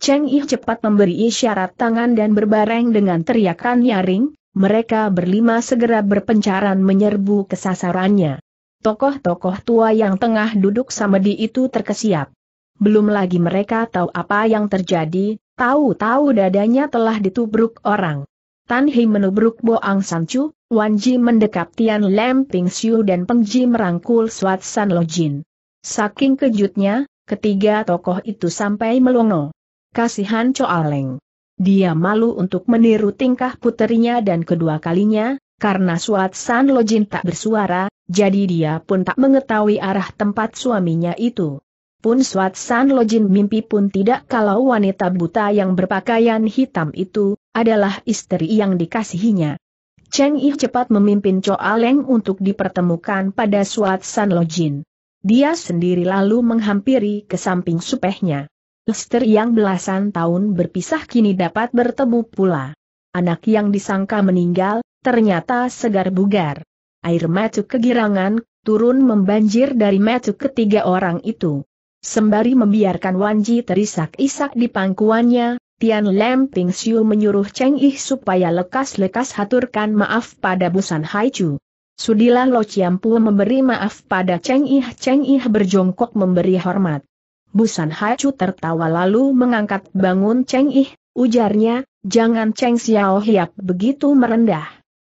Cheng Yi cepat memberi isyarat tangan dan berbareng dengan teriakan nyaring, mereka berlima segera berpencaran menyerbu kesasarannya. Tokoh-tokoh tua yang tengah duduk samedi itu terkesiap. Belum lagi mereka tahu apa yang terjadi, tahu-tahu dadanya telah ditubruk orang. Tan Hei menubruk Boang Chu, Wan Ji mendekap Tian Lam Ping Siu dan Peng Ji merangkul Suat San Lo Jin. Saking kejutnya, ketiga tokoh itu sampai melongo. Kasihan Choa Leng. Dia malu untuk meniru tingkah puterinya dan kedua kalinya, karena Suat San Lo Jin tak bersuara, jadi dia pun tak mengetahui arah tempat suaminya itu. Pun Suat San Lojin mimpi pun tidak kalau wanita buta yang berpakaian hitam itu, adalah istri yang dikasihinya. Cheng Yi cepat memimpin Cho Aleng untuk dipertemukan pada Suat San Lojin. Dia sendiri lalu menghampiri ke samping supehnya. Lester yang belasan tahun berpisah kini dapat bertemu pula. Anak yang disangka meninggal, ternyata segar bugar. Air mata kegirangan, turun membanjir dari mata ketiga orang itu. Sembari membiarkan Wanji terisak-isak di pangkuannya, Tian Lam Ping Xiu menyuruh Cheng Yi supaya lekas-lekas haturkan maaf pada Busan Hai Chu. Sudilah Lo Pu memberi maaf pada Cheng Yi. Cheng Yi berjongkok memberi hormat. Busan Hai Chu tertawa lalu mengangkat bangun Cheng Yi. ujarnya, jangan Cheng Xiao Hiap begitu merendah.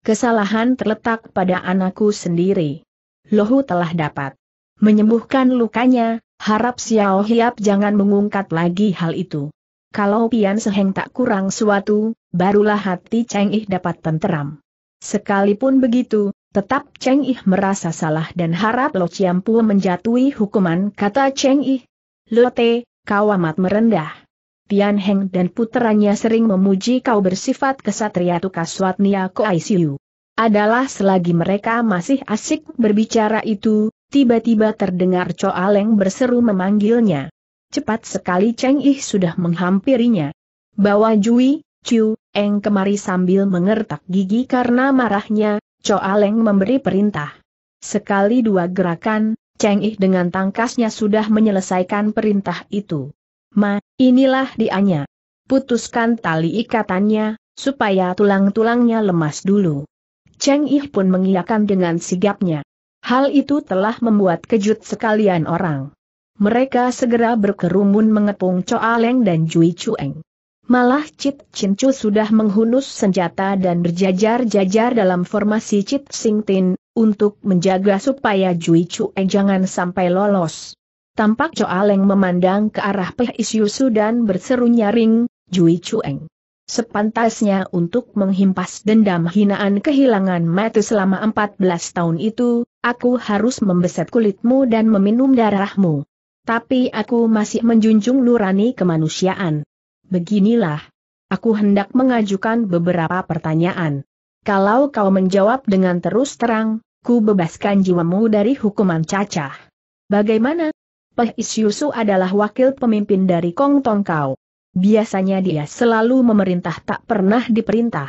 Kesalahan terletak pada anakku sendiri. Lohu telah dapat menyembuhkan lukanya, harap Xiao Hiap jangan mengungkap lagi hal itu. Kalau Pian Seheng tak kurang suatu, barulah hati Cheng Ih dapat tenteram. Sekalipun begitu, tetap Cheng Ih merasa salah dan harap Lo Chiampu menjatuhi hukuman kata Cheng Ih. Lo Te, kau amat merendah. Pian Heng dan puteranya sering memuji kau bersifat kesatria tukaswatnia ko ICU. Adalah selagi mereka masih asik berbicara itu, tiba-tiba terdengar Coaleng berseru memanggilnya. Cepat sekali Cheng Ih sudah menghampirinya. Bawa Jui, Chiu, Eng kemari sambil mengertak gigi karena marahnya, Coaleng memberi perintah. Sekali dua gerakan, Cheng Ih dengan tangkasnya sudah menyelesaikan perintah itu. Ma, inilah dianya. Putuskan tali ikatannya, supaya tulang-tulangnya lemas dulu. Cheng Ih pun mengiyakan dengan sigapnya. Hal itu telah membuat kejut sekalian orang. Mereka segera berkerumun mengepung Coaleng dan Jui Chueng. Malah Cit Cincu sudah menghunus senjata dan berjajar-jajar dalam formasi Cit Sing Tin, untuk menjaga supaya Jui Chueng jangan sampai lolos. Tampak Coaleng memandang ke arah Peh Isyusu dan berseru nyaring, Jui Chueng sepantasnya untuk menghimpas dendam hinaan kehilangan mati selama 14 tahun itu, aku harus membeset kulitmu dan meminum darahmu. Tapi aku masih menjunjung nurani kemanusiaan. Beginilah. Aku hendak mengajukan beberapa pertanyaan. Kalau kau menjawab dengan terus terang, ku bebaskan jiwamu dari hukuman cacah. Bagaimana? Peh Isyusu adalah wakil pemimpin dari Kong Tong Kau. Biasanya dia selalu memerintah tak pernah diperintah.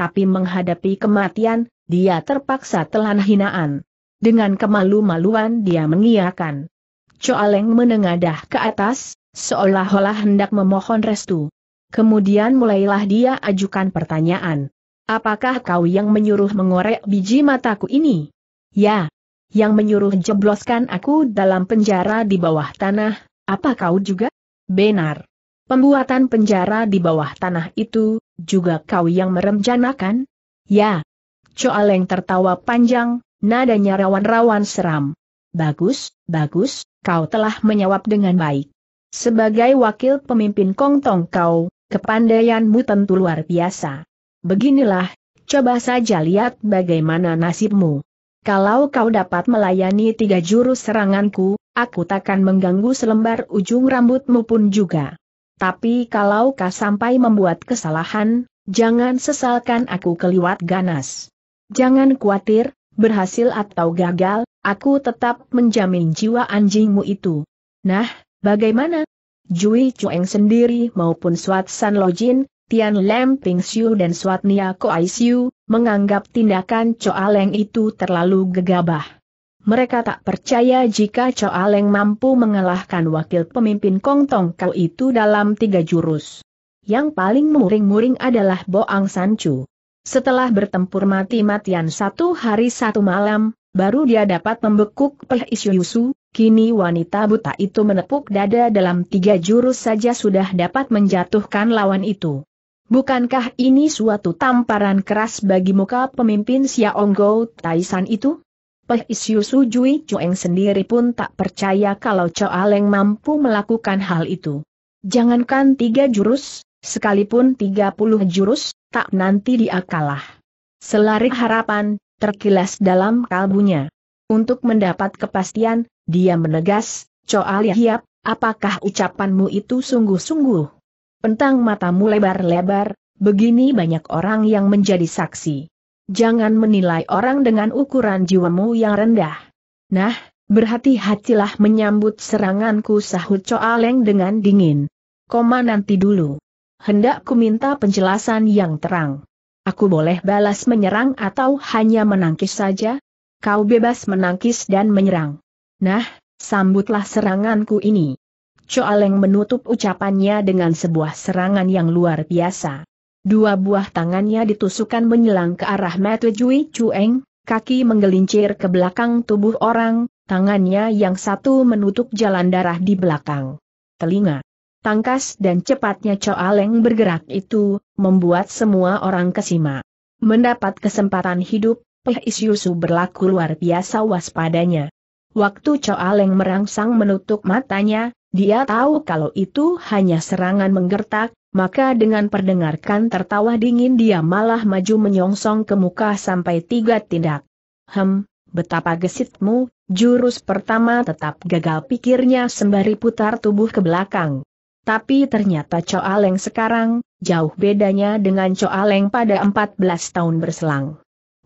Tapi menghadapi kematian, dia terpaksa telan hinaan. Dengan kemalu-maluan dia mengiakan. Coaleng menengadah ke atas, seolah-olah hendak memohon restu. Kemudian mulailah dia ajukan pertanyaan. Apakah kau yang menyuruh mengorek biji mataku ini? Ya. Yang menyuruh jebloskan aku dalam penjara di bawah tanah, apa kau juga? Benar. Pembuatan penjara di bawah tanah itu, juga kau yang merencanakan? Ya. Coaleng tertawa panjang, nadanya rawan-rawan seram. Bagus, bagus, kau telah menjawab dengan baik. Sebagai wakil pemimpin Kongtong kau, kepandaianmu tentu luar biasa. Beginilah, coba saja lihat bagaimana nasibmu. Kalau kau dapat melayani tiga jurus seranganku, aku takkan mengganggu selembar ujung rambutmu pun juga. Tapi kalau kau sampai membuat kesalahan, jangan sesalkan aku keliwat ganas. Jangan khawatir, berhasil atau gagal, aku tetap menjamin jiwa anjingmu itu. Nah, bagaimana? Jui Chueng sendiri maupun Suat San Lojin, Tian Lam Ping Siu dan Suat Nia Koai Siu, menganggap tindakan Choa Leng itu terlalu gegabah. Mereka tak percaya jika Choa Leng mampu mengalahkan wakil pemimpin Kong Tong Kau itu dalam tiga jurus. Yang paling muring muring adalah Boang Chu. Setelah bertempur mati-matian satu hari satu malam, baru dia dapat membekuk Peh Isyusu, kini wanita buta itu menepuk dada dalam tiga jurus saja sudah dapat menjatuhkan lawan itu. Bukankah ini suatu tamparan keras bagi muka pemimpin Xiaonggou Taisan itu? Peh isyu Sujui Cueng sendiri pun tak percaya kalau Choa aleng mampu melakukan hal itu. Jangankan tiga jurus, sekalipun tiga puluh jurus, tak nanti dia kalah. Selari harapan, terkilas dalam kalbunya. Untuk mendapat kepastian, dia menegas, Choa Lihiap, apakah ucapanmu itu sungguh-sungguh? Pentang matamu lebar-lebar, begini banyak orang yang menjadi saksi jangan menilai orang dengan ukuran jiwamu yang rendah. Nah, berhati-hatilah menyambut seranganku sahut Coaleng dengan dingin. Koma nanti dulu. Hendak ku minta penjelasan yang terang. Aku boleh balas menyerang atau hanya menangkis saja? Kau bebas menangkis dan menyerang. Nah, sambutlah seranganku ini. Coaleng menutup ucapannya dengan sebuah serangan yang luar biasa. Dua buah tangannya ditusukkan menyelang ke arah Matu Jui Chueng, kaki menggelincir ke belakang tubuh orang, tangannya yang satu menutup jalan darah di belakang. Telinga. Tangkas dan cepatnya Leng bergerak itu, membuat semua orang kesima. Mendapat kesempatan hidup, Peh Isyusu berlaku luar biasa waspadanya. Waktu Leng merangsang menutup matanya, dia tahu kalau itu hanya serangan menggertak, maka dengan perdengarkan tertawa dingin dia malah maju menyongsong ke muka sampai tiga tindak. Hem, betapa gesitmu, jurus pertama tetap gagal pikirnya sembari putar tubuh ke belakang. Tapi ternyata Coaleng sekarang, jauh bedanya dengan Coaleng pada 14 tahun berselang.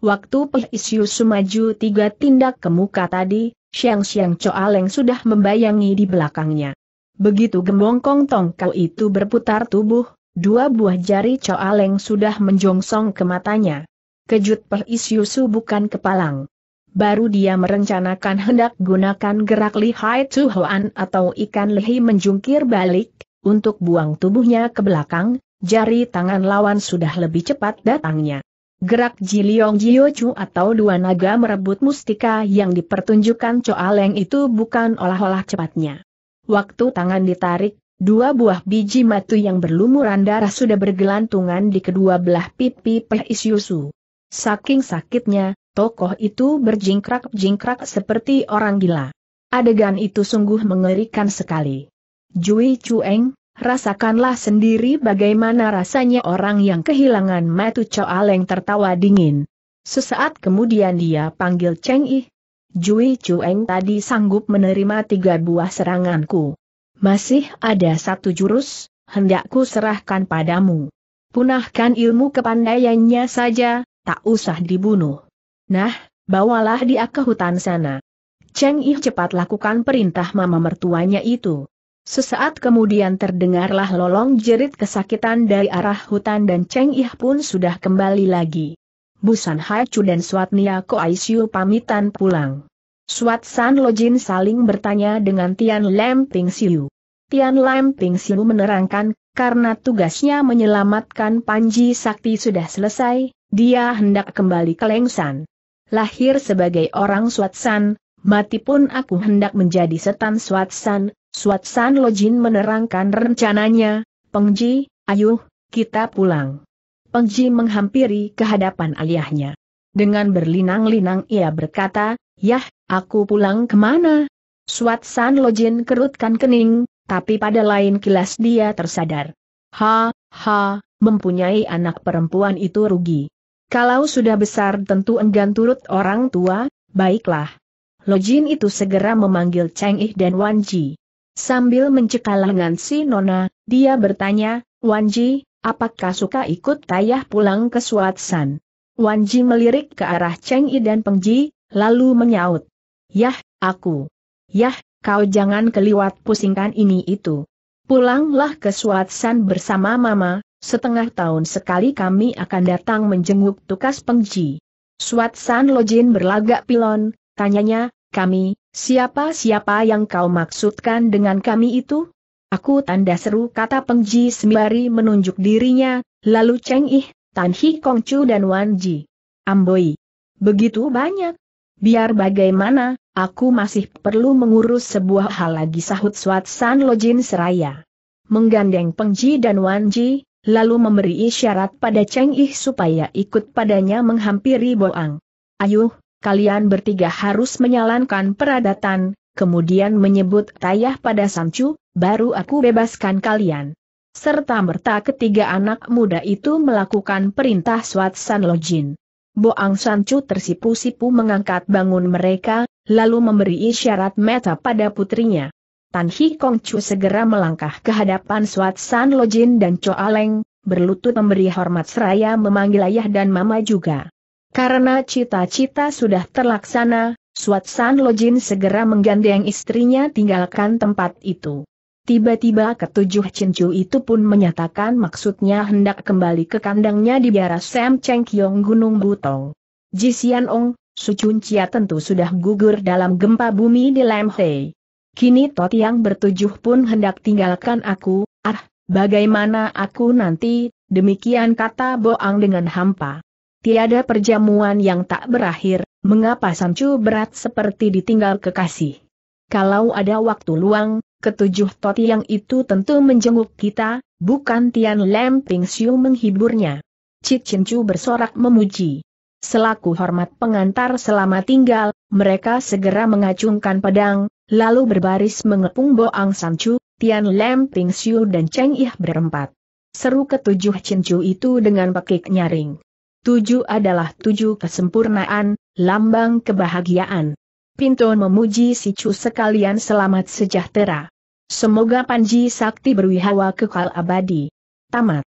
Waktu Pehisius sumaju tiga tindak ke muka tadi, Siang-siang Coaleng sudah membayangi di belakangnya. Begitu tong tongkau itu berputar tubuh, dua buah jari coaleng sudah menjongsong ke matanya. Kejut pelis Yusu bukan kepalang. Baru dia merencanakan hendak gunakan gerak lihai tuhoan atau ikan lehi menjungkir balik, untuk buang tubuhnya ke belakang, jari tangan lawan sudah lebih cepat datangnya. Gerak Jiliong Jiochu atau dua naga merebut mustika yang dipertunjukkan Coaleng itu bukan olah-olah cepatnya. Waktu tangan ditarik, dua buah biji matu yang berlumuran darah sudah bergelantungan di kedua belah pipi Peis Yusu. Saking sakitnya, tokoh itu berjingkrak-jingkrak seperti orang gila. Adegan itu sungguh mengerikan sekali. Jui Chueng, rasakanlah sendiri bagaimana rasanya orang yang kehilangan matu Coaleng tertawa dingin. Sesaat kemudian dia panggil Cheng Yi. Jui Chueng tadi sanggup menerima tiga buah seranganku. Masih ada satu jurus, hendakku serahkan padamu. Punahkan ilmu kepandaiannya saja, tak usah dibunuh. Nah, bawalah dia ke hutan sana. Cheng Yi cepat lakukan perintah mama mertuanya itu. Sesaat kemudian terdengarlah lolong jerit kesakitan dari arah hutan dan Cheng Yi pun sudah kembali lagi. Busan Haichu dan Swatnia Koaisyu pamitan pulang. Suat San Lojin saling bertanya dengan Tian Lam Ping Siu. Tian Lam Ping Siu menerangkan, karena tugasnya menyelamatkan Panji Sakti sudah selesai, dia hendak kembali ke Lengsan. Lahir sebagai orang San, mati pun aku hendak menjadi setan San. Swat San Lojin menerangkan rencananya, Pengji, ayuh, kita pulang. Peng Ji menghampiri kehadapan ayahnya. Dengan berlinang-linang ia berkata, Yah, aku pulang kemana? Suat San Lojin kerutkan kening, tapi pada lain kilas dia tersadar. Ha, ha, mempunyai anak perempuan itu rugi. Kalau sudah besar tentu enggan turut orang tua, baiklah. Lojin itu segera memanggil Cheng Ih dan Wan Ji. Sambil mencekal lengan si Nona, dia bertanya, Wan Ji, Apakah suka ikut Tayah pulang ke Suatsan? Wan Ji melirik ke arah Cheng Yi dan Peng Ji, lalu menyaut. Yah, aku. Yah, kau jangan keliwat pusingkan ini itu. Pulanglah ke Suatsan bersama Mama, setengah tahun sekali kami akan datang menjenguk tukas Peng Ji. Suatsan Lojin berlagak pilon, tanyanya, kami, siapa-siapa yang kau maksudkan dengan kami itu? Aku tanda seru kata Peng Ji sembari menunjuk dirinya, lalu Cheng Ih, Tan Hi Kong Chu dan Wan Ji. Amboi. Begitu banyak. Biar bagaimana, aku masih perlu mengurus sebuah hal lagi sahut Swat San Lojin Seraya. Menggandeng Peng Ji dan Wan Ji, lalu memberi isyarat pada Cheng Ih supaya ikut padanya menghampiri Boang. Ayuh, kalian bertiga harus menyalankan peradatan, kemudian menyebut tayah pada Chu baru aku bebaskan kalian. Serta merta ketiga anak muda itu melakukan perintah Swat San Lojin. Boang Sancu tersipu-sipu mengangkat bangun mereka, lalu memberi isyarat meta pada putrinya. Tan Hi Kong Chu segera melangkah ke hadapan Swat San Lojin dan Choa Leng, berlutut memberi hormat seraya memanggil ayah dan mama juga. Karena cita-cita sudah terlaksana, Swat San Lojin segera menggandeng istrinya tinggalkan tempat itu. Tiba-tiba ketujuh cincu itu pun menyatakan maksudnya hendak kembali ke kandangnya di biara Sam Cheng Kiong Gunung Butong. Jisian Ong, Sucun Chia tentu sudah gugur dalam gempa bumi di Lam Hei. Kini Tot yang bertujuh pun hendak tinggalkan aku, ah, bagaimana aku nanti, demikian kata Boang dengan hampa. Tiada perjamuan yang tak berakhir, mengapa Sam Chu berat seperti ditinggal kekasih. Kalau ada waktu luang, Ketujuh toti yang itu tentu menjenguk kita, bukan Tian Lem Ping Siu menghiburnya. Cik Chin Chu bersorak memuji. Selaku hormat pengantar selama tinggal, mereka segera mengacungkan pedang, lalu berbaris mengepung San Chu, Tian Lem Ping Siu dan Cheng Ih berempat. Seru ketujuh Chu itu dengan pekik nyaring. Tujuh adalah tujuh kesempurnaan, lambang kebahagiaan. Pintu memuji si Chu sekalian selamat sejahtera. Semoga Panji Sakti berwihawa kekal abadi. Tamat.